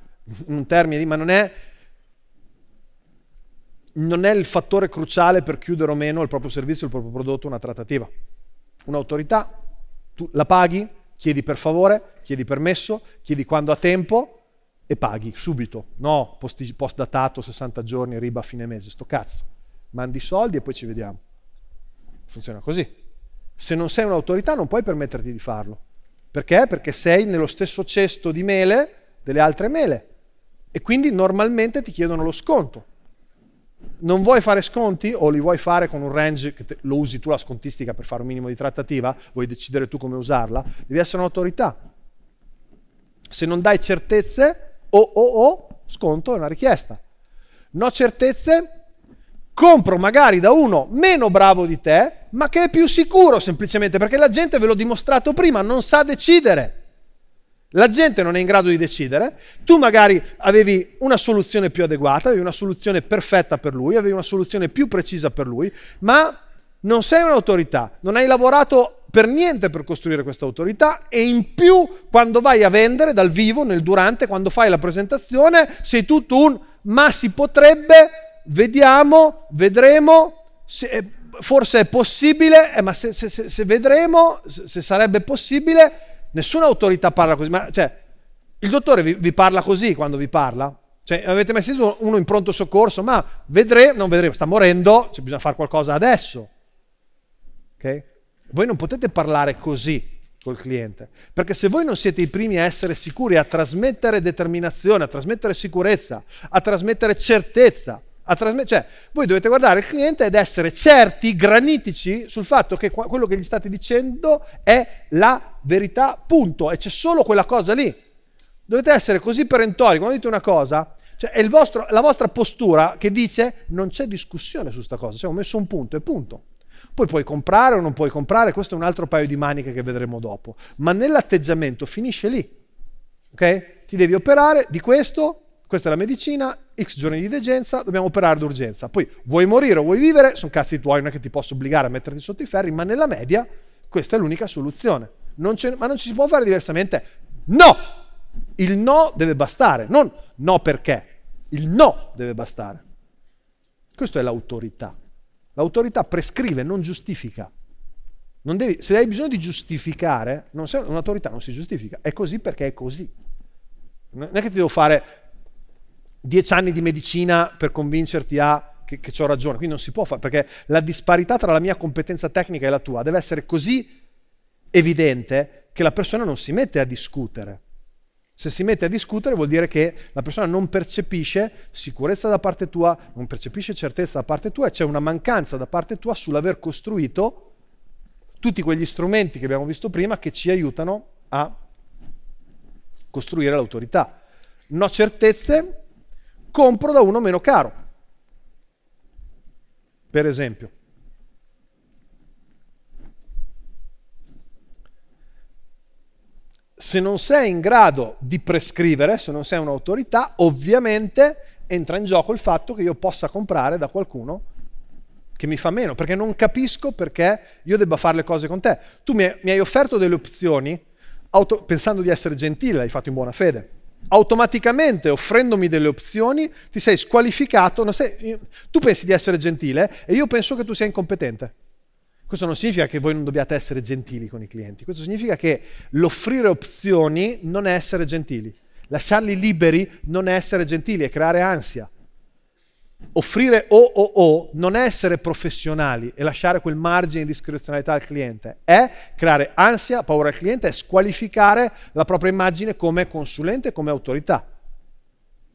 in un termine, ma non è, non è il fattore cruciale per chiudere o meno il proprio servizio, il proprio prodotto, una trattativa. Un'autorità, tu la paghi, chiedi per favore, chiedi permesso, chiedi quando ha tempo e paghi subito, no post datato 60 giorni, riba a fine mese, sto cazzo mandi soldi e poi ci vediamo. Funziona così. Se non sei un'autorità non puoi permetterti di farlo. Perché? Perché sei nello stesso cesto di mele delle altre mele e quindi normalmente ti chiedono lo sconto. Non vuoi fare sconti o li vuoi fare con un range che te, lo usi tu la scontistica per fare un minimo di trattativa, vuoi decidere tu come usarla, devi essere un'autorità. Se non dai certezze, o oh, o oh, oh, sconto è una richiesta. No certezze, compro magari da uno meno bravo di te, ma che è più sicuro semplicemente perché la gente, ve l'ho dimostrato prima, non sa decidere. La gente non è in grado di decidere, tu magari avevi una soluzione più adeguata, avevi una soluzione perfetta per lui, avevi una soluzione più precisa per lui, ma non sei un'autorità, non hai lavorato per niente per costruire questa autorità e in più quando vai a vendere dal vivo, nel durante, quando fai la presentazione, sei tutto un ma si potrebbe vediamo, vedremo, se, forse è possibile, eh, ma se, se, se vedremo, se, sarebbe possibile, nessuna autorità parla così. Ma, cioè, il dottore vi, vi parla così quando vi parla? Cioè, avete mai sentito uno in pronto soccorso? Ma vedremo, non vedremo, sta morendo, cioè bisogna fare qualcosa adesso. Okay? Voi non potete parlare così col cliente, perché se voi non siete i primi a essere sicuri, a trasmettere determinazione, a trasmettere sicurezza, a trasmettere certezza, a trasmettere. Cioè, voi dovete guardare il cliente ed essere certi, granitici, sul fatto che qu- quello che gli state dicendo è la verità, punto. E c'è solo quella cosa lì. Dovete essere così perentori quando dite una cosa. Cioè, è vostro, la vostra postura che dice non c'è discussione su questa cosa, cioè ho messo un punto e punto. Poi puoi comprare o non puoi comprare, questo è un altro paio di maniche che vedremo dopo. Ma nell'atteggiamento finisce lì. Ok? Ti devi operare di questo questa è la medicina, x giorni di degenza, dobbiamo operare d'urgenza. Poi vuoi morire o vuoi vivere, sono cazzi tuoi, non è che ti posso obbligare a metterti sotto i ferri, ma nella media questa è l'unica soluzione. Non ma non ci si può fare diversamente? No! Il no deve bastare, non no perché, il no deve bastare. Questo è l'autorità. L'autorità prescrive, non giustifica. Non devi, se hai bisogno di giustificare, un'autorità non si giustifica, è così perché è così. Non è che ti devo fare dieci anni di medicina per convincerti a che, che ho ragione. Quindi non si può fare, perché la disparità tra la mia competenza tecnica e la tua deve essere così evidente che la persona non si mette a discutere. Se si mette a discutere vuol dire che la persona non percepisce sicurezza da parte tua, non percepisce certezza da parte tua e c'è una mancanza da parte tua sull'aver costruito tutti quegli strumenti che abbiamo visto prima che ci aiutano a costruire l'autorità. No certezze, compro da uno meno caro, per esempio. Se non sei in grado di prescrivere, se non sei un'autorità, ovviamente entra in gioco il fatto che io possa comprare da qualcuno che mi fa meno, perché non capisco perché io debba fare le cose con te. Tu mi hai offerto delle opzioni, auto, pensando di essere gentile, l'hai fatto in buona fede automaticamente offrendomi delle opzioni ti sei squalificato. Sei, tu pensi di essere gentile e io penso che tu sia incompetente. Questo non significa che voi non dobbiate essere gentili con i clienti, questo significa che l'offrire opzioni non è essere gentili, lasciarli liberi non è essere gentili, è creare ansia offrire o o o non è essere professionali e lasciare quel margine di discrezionalità al cliente, è creare ansia, paura al cliente, è squalificare la propria immagine come consulente, come autorità.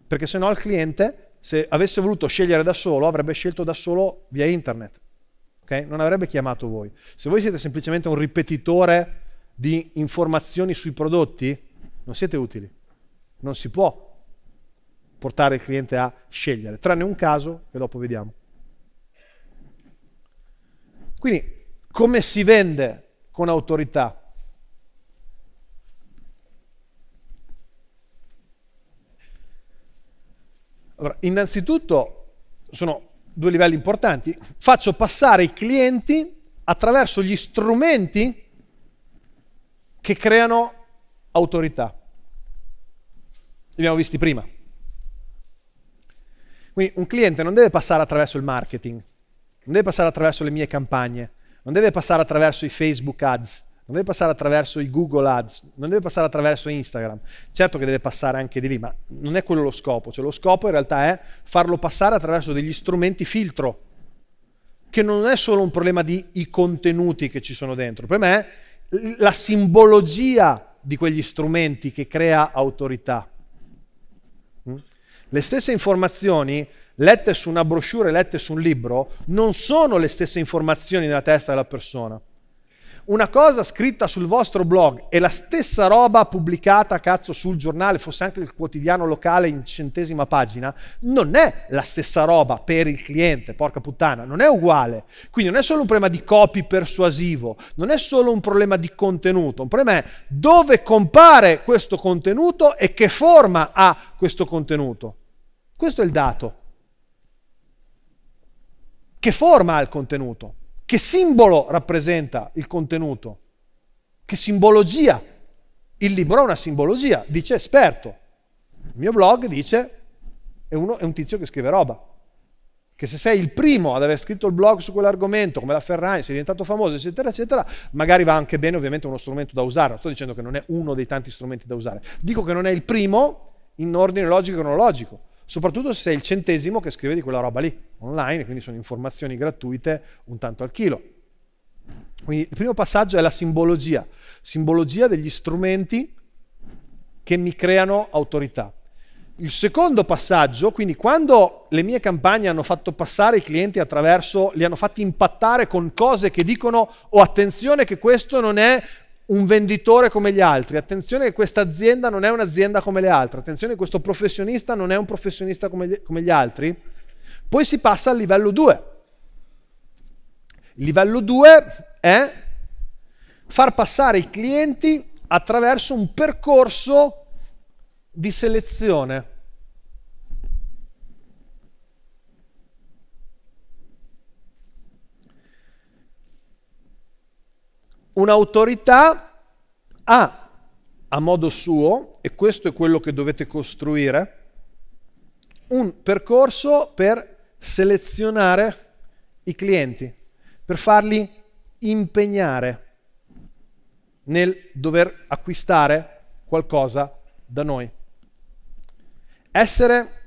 Perché se no il cliente, se avesse voluto scegliere da solo, avrebbe scelto da solo via internet. Okay? Non avrebbe chiamato voi. Se voi siete semplicemente un ripetitore di informazioni sui prodotti, non siete utili. Non si può portare il cliente a scegliere, tranne un caso che dopo vediamo. Quindi come si vende con autorità? Allora, innanzitutto sono due livelli importanti. Faccio passare i clienti attraverso gli strumenti che creano autorità. Li abbiamo visti prima. Quindi un cliente non deve passare attraverso il marketing, non deve passare attraverso le mie campagne, non deve passare attraverso i Facebook Ads, non deve passare attraverso i Google Ads, non deve passare attraverso Instagram. Certo che deve passare anche di lì, ma non è quello lo scopo. Cioè, lo scopo in realtà è farlo passare attraverso degli strumenti filtro, che non è solo un problema di i contenuti che ci sono dentro. Per me è la simbologia di quegli strumenti che crea autorità. Le stesse informazioni lette su una brochure, lette su un libro, non sono le stesse informazioni nella testa della persona. Una cosa scritta sul vostro blog e la stessa roba pubblicata, cazzo, sul giornale, fosse anche il quotidiano locale in centesima pagina, non è la stessa roba per il cliente, porca puttana, non è uguale. Quindi non è solo un problema di copy persuasivo, non è solo un problema di contenuto, un problema è dove compare questo contenuto e che forma ha questo contenuto. Questo è il dato che forma ha il contenuto, che simbolo rappresenta il contenuto, che simbologia. Il libro ha una simbologia, dice esperto. Il mio blog dice è, uno, è un tizio che scrive roba. Che se sei il primo ad aver scritto il blog su quell'argomento, come la Ferragni, sei diventato famoso, eccetera, eccetera, magari va anche bene ovviamente uno strumento da usare. Non sto dicendo che non è uno dei tanti strumenti da usare. Dico che non è il primo in ordine logico e cronologico soprattutto se sei il centesimo che scrive di quella roba lì, online, quindi sono informazioni gratuite un tanto al chilo. Quindi il primo passaggio è la simbologia, simbologia degli strumenti che mi creano autorità. Il secondo passaggio, quindi quando le mie campagne hanno fatto passare i clienti attraverso, li hanno fatti impattare con cose che dicono oh, attenzione che questo non è un venditore come gli altri, attenzione che questa azienda non è un'azienda come le altre, attenzione che questo professionista non è un professionista come gli, come gli altri, poi si passa al livello 2. Il livello 2 è far passare i clienti attraverso un percorso di selezione Un'autorità ha a modo suo, e questo è quello che dovete costruire, un percorso per selezionare i clienti, per farli impegnare nel dover acquistare qualcosa da noi. Essere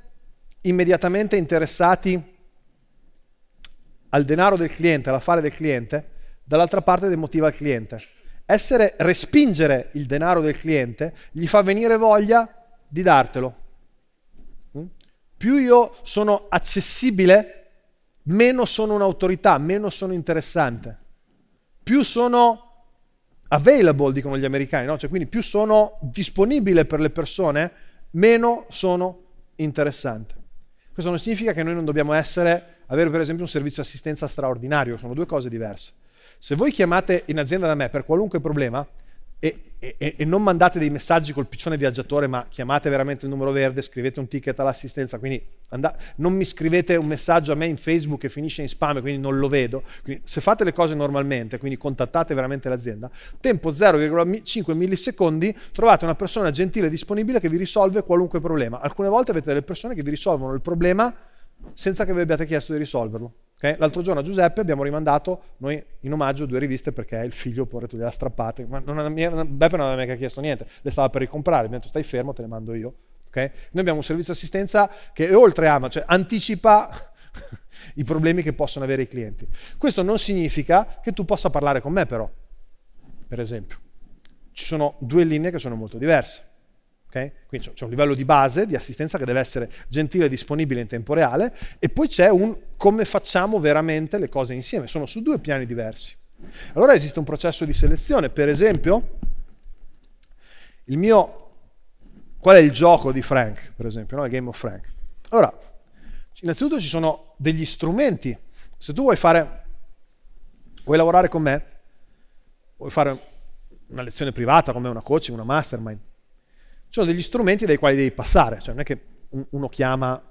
immediatamente interessati al denaro del cliente, all'affare del cliente, dall'altra parte demotiva il cliente. Essere, respingere il denaro del cliente gli fa venire voglia di dartelo. Mm? Più io sono accessibile, meno sono un'autorità, meno sono interessante. Più sono available, dicono gli americani, no? cioè, quindi più sono disponibile per le persone, meno sono interessante. Questo non significa che noi non dobbiamo essere, avere per esempio un servizio di assistenza straordinario, sono due cose diverse. Se voi chiamate in azienda da me per qualunque problema e, e, e non mandate dei messaggi col piccione viaggiatore, ma chiamate veramente il numero verde, scrivete un ticket all'assistenza, quindi andate, non mi scrivete un messaggio a me in Facebook che finisce in spam, quindi non lo vedo. Quindi se fate le cose normalmente, quindi contattate veramente l'azienda, tempo 0,5 millisecondi trovate una persona gentile e disponibile che vi risolve qualunque problema. Alcune volte avete delle persone che vi risolvono il problema senza che vi abbiate chiesto di risolverlo. Okay? L'altro giorno a Giuseppe abbiamo rimandato noi in omaggio due riviste perché il figlio le ha strappate, ma non, Beppe non aveva mica chiesto niente, le stava per ricomprare, mi ha detto stai fermo, te le mando io. Okay? Noi abbiamo un servizio di assistenza che oltre ama, cioè anticipa [laughs] i problemi che possono avere i clienti. Questo non significa che tu possa parlare con me però, per esempio. Ci sono due linee che sono molto diverse. Okay? Quindi c'è un livello di base di assistenza che deve essere gentile e disponibile in tempo reale e poi c'è un come facciamo veramente le cose insieme, sono su due piani diversi. Allora esiste un processo di selezione, per esempio il mio qual è il gioco di Frank, per esempio, no? il game of Frank. Allora, innanzitutto ci sono degli strumenti. Se tu vuoi fare vuoi lavorare con me, vuoi fare una lezione privata con me, una coaching, una mastermind, sono degli strumenti dai quali devi passare, cioè non è che uno chiama,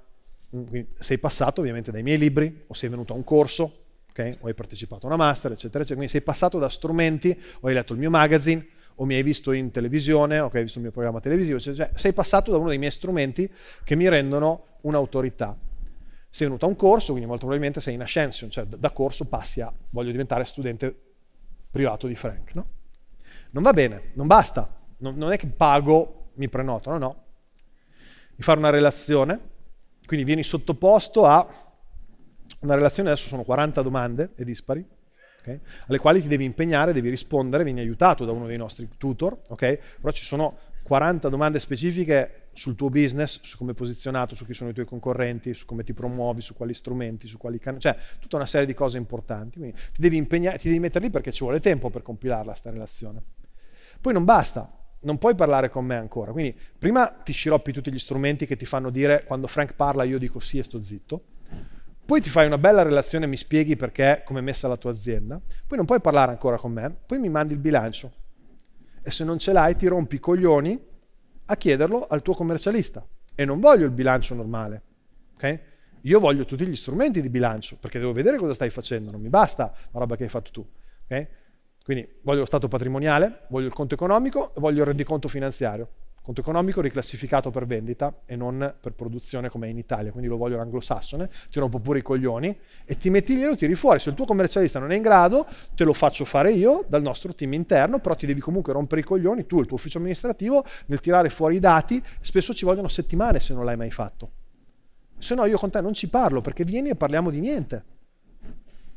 sei passato ovviamente dai miei libri, o sei venuto a un corso, okay? o hai partecipato a una master, eccetera, eccetera, quindi sei passato da strumenti, o hai letto il mio magazine, o mi hai visto in televisione, o hai visto il mio programma televisivo, cioè sei passato da uno dei miei strumenti che mi rendono un'autorità. Sei venuto a un corso, quindi molto probabilmente sei in ascension, cioè da corso passi a voglio diventare studente privato di Frank, no? Non va bene, non basta. non è che pago mi prenotano, no, di fare una relazione, quindi vieni sottoposto a una relazione, adesso sono 40 domande e dispari, okay, alle quali ti devi impegnare, devi rispondere, vieni aiutato da uno dei nostri tutor, ok? però ci sono 40 domande specifiche sul tuo business, su come è posizionato, su chi sono i tuoi concorrenti, su come ti promuovi, su quali strumenti, su quali canali, cioè tutta una serie di cose importanti. Quindi ti devi impegnare, ti devi mettere lì perché ci vuole tempo per compilarla sta relazione. Poi non basta, non puoi parlare con me ancora. Quindi prima ti sciroppi tutti gli strumenti che ti fanno dire quando Frank parla io dico sì e sto zitto. Poi ti fai una bella relazione, mi spieghi perché, come è messa la tua azienda. Poi non puoi parlare ancora con me, poi mi mandi il bilancio. E se non ce l'hai ti rompi i coglioni a chiederlo al tuo commercialista. E non voglio il bilancio normale. Okay? Io voglio tutti gli strumenti di bilancio perché devo vedere cosa stai facendo, non mi basta la roba che hai fatto tu. Okay? Quindi voglio lo stato patrimoniale, voglio il conto economico e voglio il rendiconto finanziario. Conto economico riclassificato per vendita e non per produzione come è in Italia, quindi lo voglio l'anglosassone, ti rompo pure i coglioni e ti metti lì e lo tiri fuori. Se il tuo commercialista non è in grado, te lo faccio fare io dal nostro team interno, però ti devi comunque rompere i coglioni, tu e il tuo ufficio amministrativo, nel tirare fuori i dati, spesso ci vogliono settimane se non l'hai mai fatto. Se no io con te non ci parlo perché vieni e parliamo di niente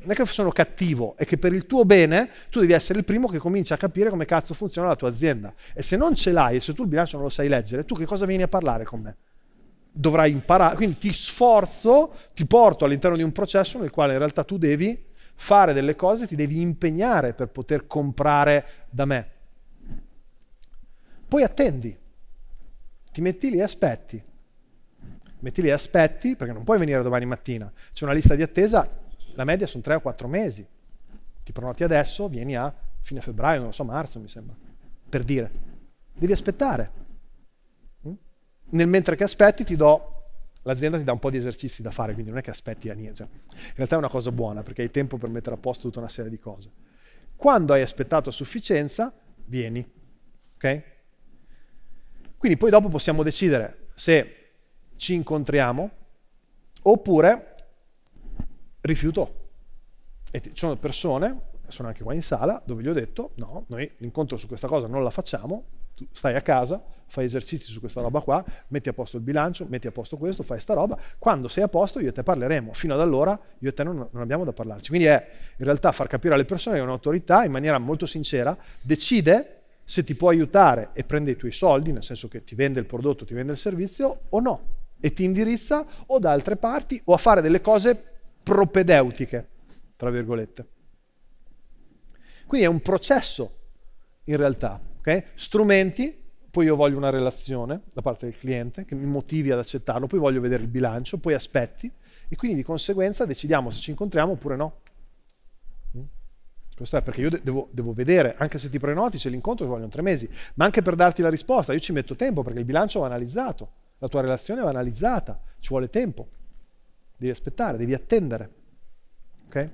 non è che sono cattivo, è che per il tuo bene tu devi essere il primo che comincia a capire come cazzo funziona la tua azienda. E se non ce l'hai e se tu il bilancio non lo sai leggere, tu che cosa vieni a parlare con me? Dovrai imparare, quindi ti sforzo, ti porto all'interno di un processo nel quale in realtà tu devi fare delle cose, ti devi impegnare per poter comprare da me. Poi attendi, ti metti lì e aspetti. Metti lì e aspetti perché non puoi venire domani mattina. C'è una lista di attesa la media sono 3 o 4 mesi. Ti prenoti adesso, vieni a fine febbraio, non lo so, marzo mi sembra, per dire. Devi aspettare. Mm? Nel mentre che aspetti ti do l'azienda ti dà un po' di esercizi da fare, quindi non è che aspetti a niente. Cioè, in realtà è una cosa buona perché hai tempo per mettere a posto tutta una serie di cose. Quando hai aspettato a sufficienza, vieni. Ok? Quindi poi dopo possiamo decidere se ci incontriamo oppure rifiutò. E ci sono persone, sono anche qua in sala, dove gli ho detto, no, noi l'incontro su questa cosa non la facciamo, tu stai a casa, fai esercizi su questa roba qua, metti a posto il bilancio, metti a posto questo, fai sta roba, quando sei a posto io e te parleremo, fino ad allora io e te non, non abbiamo da parlarci. Quindi è in realtà far capire alle persone che un'autorità in maniera molto sincera decide se ti può aiutare e prende i tuoi soldi, nel senso che ti vende il prodotto, ti vende il servizio o no, e ti indirizza o da altre parti o a fare delle cose propedeutiche, tra virgolette. Quindi è un processo in realtà, okay? strumenti, poi io voglio una relazione da parte del cliente che mi motivi ad accettarlo, poi voglio vedere il bilancio, poi aspetti e quindi di conseguenza decidiamo se ci incontriamo oppure no. Mm? Questo è perché io devo, devo vedere, anche se ti prenoti c'è l'incontro ci vogliono tre mesi, ma anche per darti la risposta, io ci metto tempo perché il bilancio va analizzato, la tua relazione va analizzata, ci vuole tempo devi aspettare, devi attendere. Ok?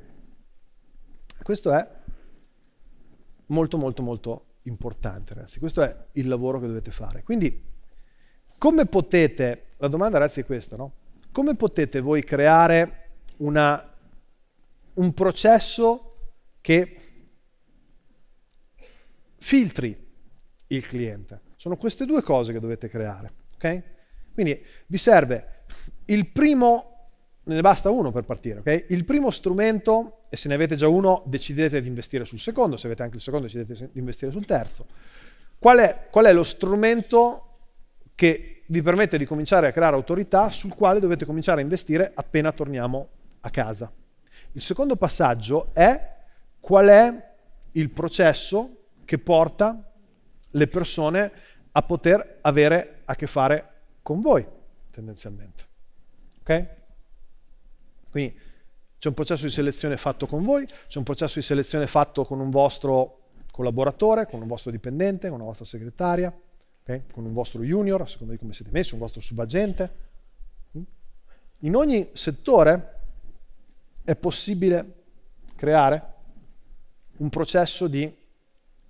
Questo è molto molto molto importante, ragazzi. Questo è il lavoro che dovete fare. Quindi, come potete, la domanda ragazzi è questa, no? Come potete voi creare una, un processo che filtri il cliente? Sono queste due cose che dovete creare, ok? Quindi vi serve il primo ne basta uno per partire, ok? Il primo strumento, e se ne avete già uno, decidete di investire sul secondo, se avete anche il secondo, decidete di investire sul terzo. Qual è, qual è lo strumento che vi permette di cominciare a creare autorità sul quale dovete cominciare a investire appena torniamo a casa? Il secondo passaggio è qual è il processo che porta le persone a poter avere a che fare con voi, tendenzialmente. Okay? Quindi c'è un processo di selezione fatto con voi, c'è un processo di selezione fatto con un vostro collaboratore, con un vostro dipendente, con una vostra segretaria, okay? con un vostro junior, a seconda di come siete messi, un vostro subagente. In ogni settore è possibile creare un processo di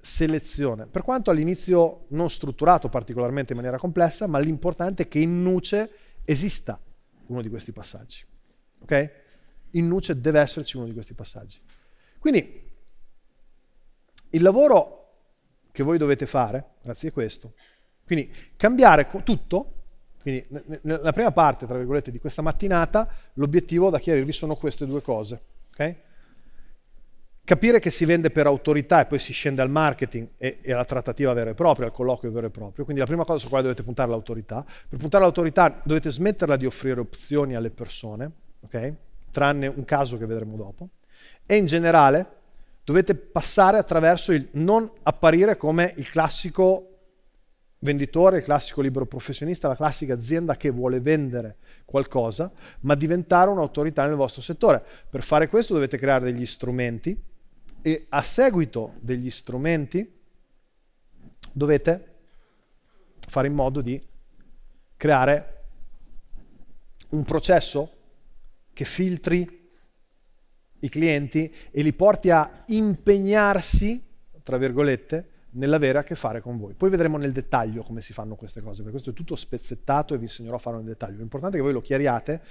selezione, per quanto all'inizio non strutturato particolarmente in maniera complessa, ma l'importante è che in nuce esista uno di questi passaggi. Okay? In nuce deve esserci uno di questi passaggi. Quindi il lavoro che voi dovete fare, grazie a questo, quindi cambiare tutto, quindi nella prima parte, tra virgolette, di questa mattinata, l'obiettivo da chiarirvi sono queste due cose. Okay? Capire che si vende per autorità e poi si scende al marketing e, e alla trattativa vera e propria, al colloquio vero e proprio. Quindi la prima cosa su quale dovete puntare l'autorità. Per puntare l'autorità dovete smetterla di offrire opzioni alle persone, okay? tranne un caso che vedremo dopo, e in generale dovete passare attraverso il non apparire come il classico venditore, il classico libero professionista, la classica azienda che vuole vendere qualcosa, ma diventare un'autorità nel vostro settore. Per fare questo dovete creare degli strumenti e a seguito degli strumenti dovete fare in modo di creare un processo che filtri i clienti e li porti a impegnarsi, tra virgolette, nell'avere a che fare con voi. Poi vedremo nel dettaglio come si fanno queste cose, perché questo è tutto spezzettato e vi insegnerò a farlo nel dettaglio. L'importante è che voi lo chiariate,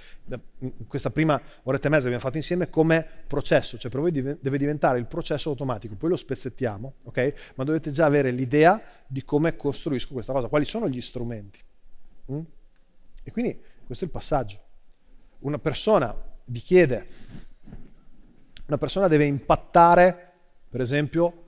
in questa prima oretta e mezza che abbiamo fatto insieme, come processo, cioè per voi deve diventare il processo automatico, poi lo spezzettiamo, ok? Ma dovete già avere l'idea di come costruisco questa cosa, quali sono gli strumenti. Mm? E quindi questo è il passaggio una persona vi chiede, una persona deve impattare, per esempio,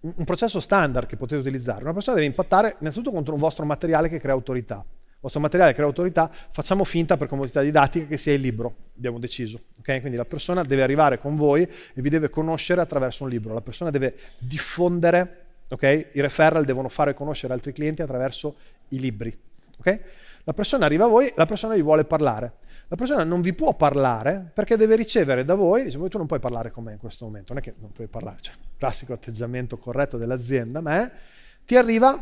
un processo standard che potete utilizzare, una persona deve impattare innanzitutto contro un vostro materiale che crea autorità. Il vostro materiale crea autorità, facciamo finta per comodità didattica che sia il libro, abbiamo deciso. Okay? Quindi la persona deve arrivare con voi e vi deve conoscere attraverso un libro, la persona deve diffondere, okay? i referral devono fare conoscere altri clienti attraverso i libri. Okay? La persona arriva a voi, la persona vi vuole parlare. La persona non vi può parlare perché deve ricevere da voi, dice voi tu non puoi parlare con me in questo momento, non è che non puoi parlare, cioè classico atteggiamento corretto dell'azienda, ma è, ti arriva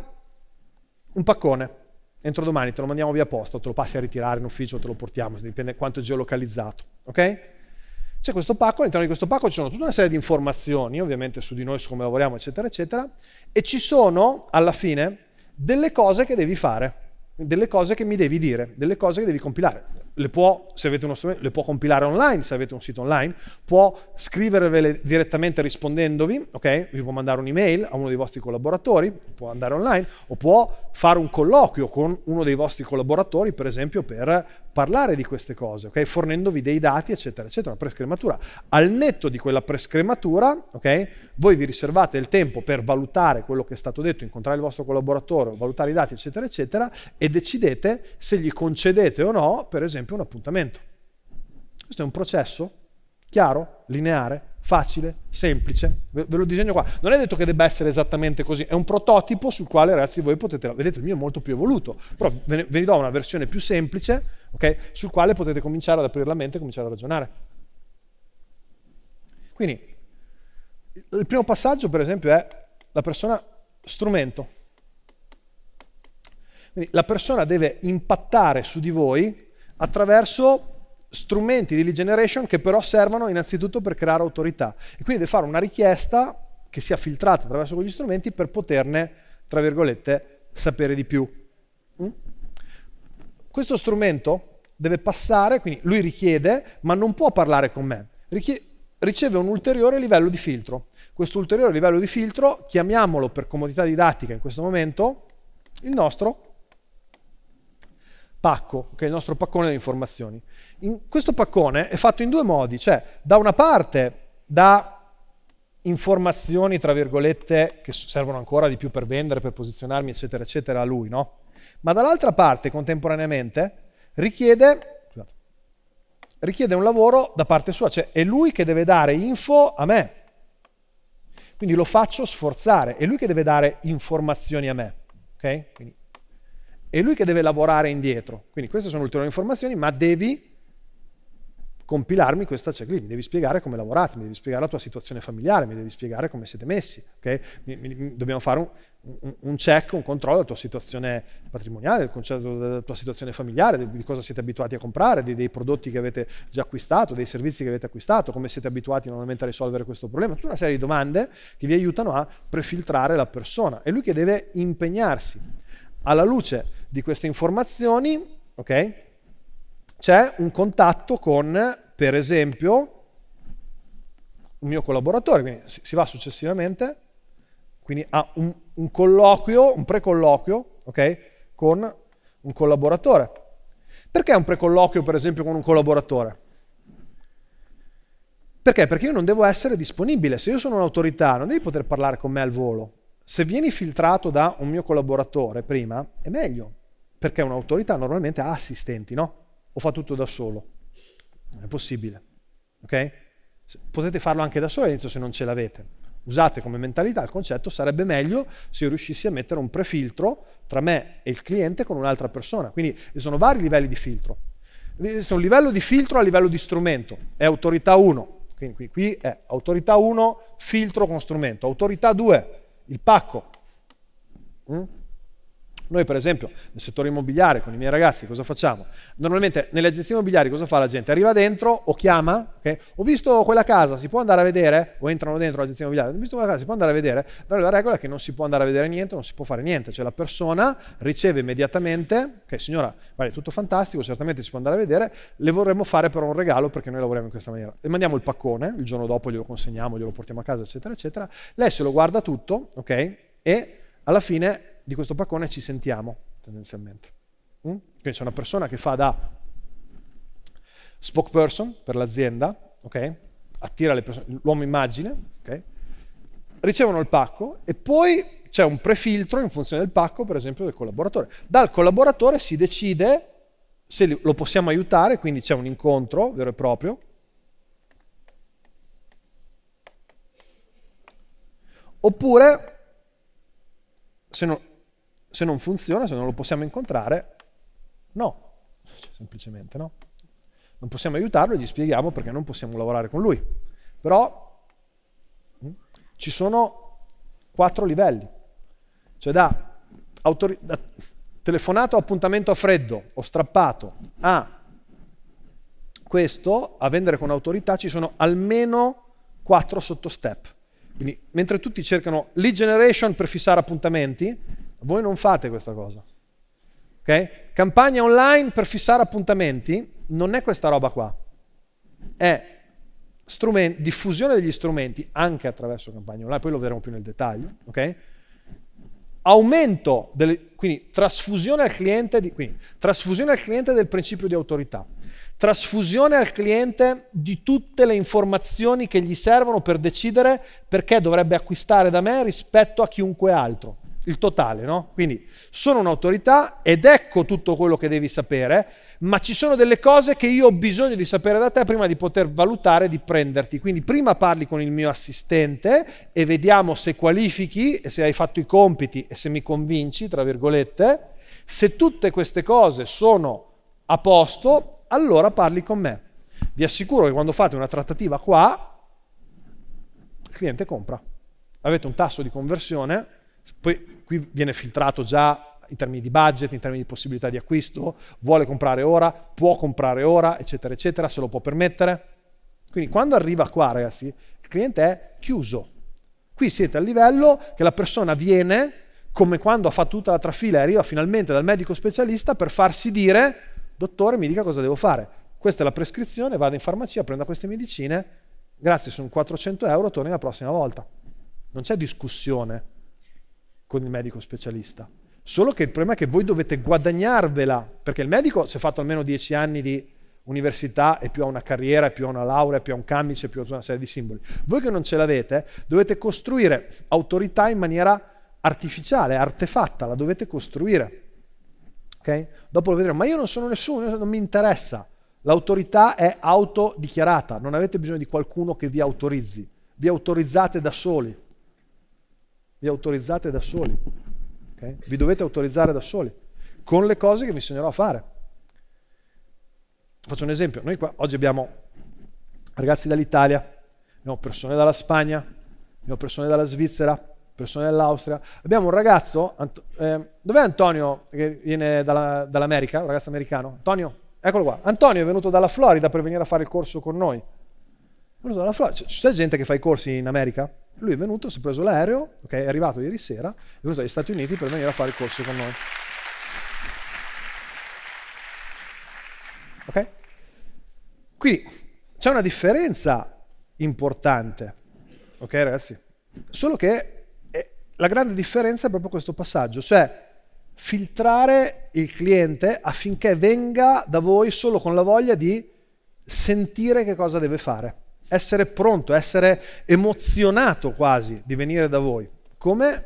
un paccone, entro domani te lo mandiamo via posta, te lo passi a ritirare in ufficio, te lo portiamo, dipende quanto è geolocalizzato, ok? C'è questo pacco, all'interno di questo pacco ci sono tutta una serie di informazioni, ovviamente su di noi, su come lavoriamo, eccetera, eccetera, e ci sono alla fine delle cose che devi fare delle cose che mi devi dire, delle cose che devi compilare. Le può, se avete uno strumento, le può compilare online, se avete un sito online, può scrivervele direttamente rispondendovi, ok? Vi può mandare un'email a uno dei vostri collaboratori, può andare online, o può fare un colloquio con uno dei vostri collaboratori, per esempio, per parlare di queste cose, ok? Fornendovi dei dati, eccetera, eccetera, una prescrematura. Al netto di quella prescrematura, ok? Voi vi riservate il tempo per valutare quello che è stato detto, incontrare il vostro collaboratore, valutare i dati, eccetera, eccetera, e decidete se gli concedete o no, per esempio, un appuntamento. Questo è un processo chiaro, lineare, facile, semplice. Ve, lo disegno qua. Non è detto che debba essere esattamente così, è un prototipo sul quale, ragazzi, voi potete... Vedete, il mio è molto più evoluto, però ve ne, ve ne do una versione più semplice, okay, sul quale potete cominciare ad aprire la mente e cominciare a ragionare. Quindi, il primo passaggio, per esempio, è la persona strumento quindi la persona deve impattare su di voi attraverso strumenti di lead generation che però servono innanzitutto per creare autorità e quindi deve fare una richiesta che sia filtrata attraverso quegli strumenti per poterne, tra virgolette, sapere di più. Mm? Questo strumento deve passare, quindi lui richiede, ma non può parlare con me. Richie- riceve un ulteriore livello di filtro. Questo ulteriore livello di filtro, chiamiamolo per comodità didattica in questo momento, il nostro pacco, che è il nostro paccone di informazioni. In questo paccone è fatto in due modi, cioè da una parte da informazioni, tra virgolette, che servono ancora di più per vendere, per posizionarmi, eccetera, eccetera, a lui, no? Ma dall'altra parte, contemporaneamente, richiede, scusate, richiede un lavoro da parte sua, cioè è lui che deve dare info a me. Quindi lo faccio sforzare, è lui che deve dare informazioni a me, ok? Quindi è lui che deve lavorare indietro. Quindi queste sono ulteriori informazioni, ma devi compilarmi questa checklist, mi devi spiegare come lavorate, mi devi spiegare la tua situazione familiare, mi devi spiegare come siete messi, okay? mi, mi, dobbiamo fare un, un, un, check, un controllo della tua situazione patrimoniale, del concetto della tua situazione familiare, di cosa siete abituati a comprare, dei, dei prodotti che avete già acquistato, dei servizi che avete acquistato, come siete abituati normalmente a risolvere questo problema, tutta una serie di domande che vi aiutano a prefiltrare la persona. È lui che deve impegnarsi alla luce di queste informazioni, ok? C'è un contatto con, per esempio, un mio collaboratore, quindi si va successivamente, quindi ha un, un colloquio, un precolloquio, ok? Con un collaboratore. Perché un precolloquio, per esempio, con un collaboratore? Perché? Perché io non devo essere disponibile. Se io sono un'autorità, non devi poter parlare con me al volo se vieni filtrato da un mio collaboratore prima è meglio, perché un'autorità normalmente ha assistenti, no? O fa tutto da solo. Non è possibile. Ok? Potete farlo anche da solo all'inizio se non ce l'avete. Usate come mentalità il concetto sarebbe meglio se io riuscissi a mettere un prefiltro tra me e il cliente con un'altra persona. Quindi ci eh, sono vari livelli di filtro. Esiste eh, eh, un livello di filtro a livello di strumento, è autorità 1. Quindi qui è autorità 1, filtro con strumento. Autorità 2, il pacco. Mm? Noi per esempio nel settore immobiliare con i miei ragazzi cosa facciamo? Normalmente nelle agenzie immobiliari cosa fa la gente? Arriva dentro o chiama, okay? ho visto quella casa, si può andare a vedere? O entrano dentro l'agenzia immobiliare, ho visto quella casa, si può andare a vedere? Allora la regola è che non si può andare a vedere niente, non si può fare niente, cioè la persona riceve immediatamente, ok signora, vale, tutto fantastico, certamente si può andare a vedere, le vorremmo fare però un regalo perché noi lavoriamo in questa maniera. Le mandiamo il paccone, il giorno dopo glielo consegniamo, glielo portiamo a casa, eccetera, eccetera. Lei se lo guarda tutto, ok? E alla fine di questo paccone ci sentiamo tendenzialmente. Mm? Quindi c'è una persona che fa da spokesperson per l'azienda, okay? attira person- l'uomo immagine, okay? ricevono il pacco e poi c'è un prefiltro in funzione del pacco, per esempio, del collaboratore. Dal collaboratore si decide se lo possiamo aiutare, quindi c'è un incontro vero e proprio. Oppure, se, no, se non funziona, se non lo possiamo incontrare, no, cioè, semplicemente no. Non possiamo aiutarlo e gli spieghiamo perché non possiamo lavorare con lui. Però mh, mm, ci sono quattro livelli, cioè da, autori- da telefonato appuntamento a freddo o strappato a questo, a vendere con autorità, ci sono almeno quattro sottostep. Quindi mentre tutti cercano lead generation per fissare appuntamenti, voi non fate questa cosa. Ok? Campagna online per fissare appuntamenti non è questa roba qua. È Strumenti, diffusione degli strumenti anche attraverso campagna online, poi lo vedremo più nel dettaglio, ok? Aumento, delle, quindi, trasfusione al cliente di, quindi trasfusione al cliente del principio di autorità, trasfusione al cliente di tutte le informazioni che gli servono per decidere perché dovrebbe acquistare da me rispetto a chiunque altro il totale, no? Quindi sono un'autorità ed ecco tutto quello che devi sapere, ma ci sono delle cose che io ho bisogno di sapere da te prima di poter valutare di prenderti. Quindi prima parli con il mio assistente e vediamo se qualifichi, se hai fatto i compiti e se mi convinci, tra virgolette. Se tutte queste cose sono a posto, allora parli con me. Vi assicuro che quando fate una trattativa qua, il cliente compra. Avete un tasso di conversione, poi qui viene filtrato già in termini di budget, in termini di possibilità di acquisto, vuole comprare ora, può comprare ora, eccetera, eccetera, se lo può permettere. Quindi quando arriva qua, ragazzi, il cliente è chiuso. Qui siete al livello che la persona viene, come quando ha fatto tutta la trafila e arriva finalmente dal medico specialista per farsi dire, dottore mi dica cosa devo fare. Questa è la prescrizione, vado in farmacia, prendo queste medicine, grazie, sono 400 euro, torni la prossima volta. Non c'è discussione con il medico specialista. Solo che il problema è che voi dovete guadagnarvela, perché il medico se ha fatto almeno 10 anni di università e più ha una carriera, più ha una laurea, più ha un camice, più ha una serie di simboli. Voi che non ce l'avete, dovete costruire autorità in maniera artificiale, artefatta, la dovete costruire. Okay? Dopo lo vedremo, ma io non sono nessuno, non mi interessa. L'autorità è autodichiarata, non avete bisogno di qualcuno che vi autorizzi, vi autorizzate da soli vi autorizzate da soli, okay? vi dovete autorizzare da soli, con le cose che vi insegnerò a fare. Faccio un esempio, noi qua oggi abbiamo ragazzi dall'Italia, abbiamo persone dalla Spagna, abbiamo persone dalla Svizzera, persone dall'Austria, abbiamo un ragazzo, Ant- eh, dov'è Antonio che viene dalla, dall'America, un ragazzo americano? Antonio, eccolo qua, Antonio è venuto dalla Florida per venire a fare il corso con noi. venuto dalla Florida, c'è, c'è gente che fa i corsi in America? Lui è venuto, si è preso l'aereo, okay, è arrivato ieri sera, è venuto agli Stati Uniti per venire a fare il corso con noi. Okay? Quindi c'è una differenza importante, ok ragazzi? Solo che la grande differenza è proprio questo passaggio, cioè filtrare il cliente affinché venga da voi solo con la voglia di sentire che cosa deve fare essere pronto, essere emozionato quasi di venire da voi. Come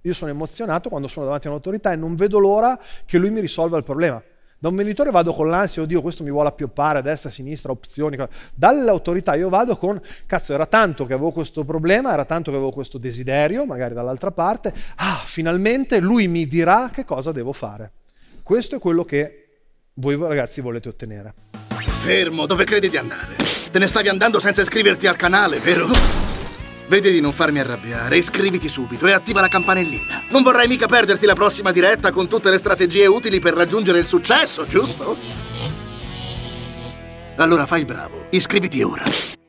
io sono emozionato quando sono davanti a un'autorità e non vedo l'ora che lui mi risolva il problema. Da un venditore vado con l'ansia, oddio, questo mi vuole appioppare a destra, a sinistra, opzioni. Dall'autorità io vado con, cazzo, era tanto che avevo questo problema, era tanto che avevo questo desiderio, magari dall'altra parte, ah, finalmente lui mi dirà che cosa devo fare. Questo è quello che voi ragazzi volete ottenere. Fermo, dove credi di andare? Te ne stavi andando senza iscriverti al canale, vero? Vedi di non farmi arrabbiare, iscriviti subito e attiva la campanellina. Non vorrai mica perderti la prossima diretta con tutte le strategie utili per raggiungere il successo, giusto? Allora fai bravo, iscriviti ora.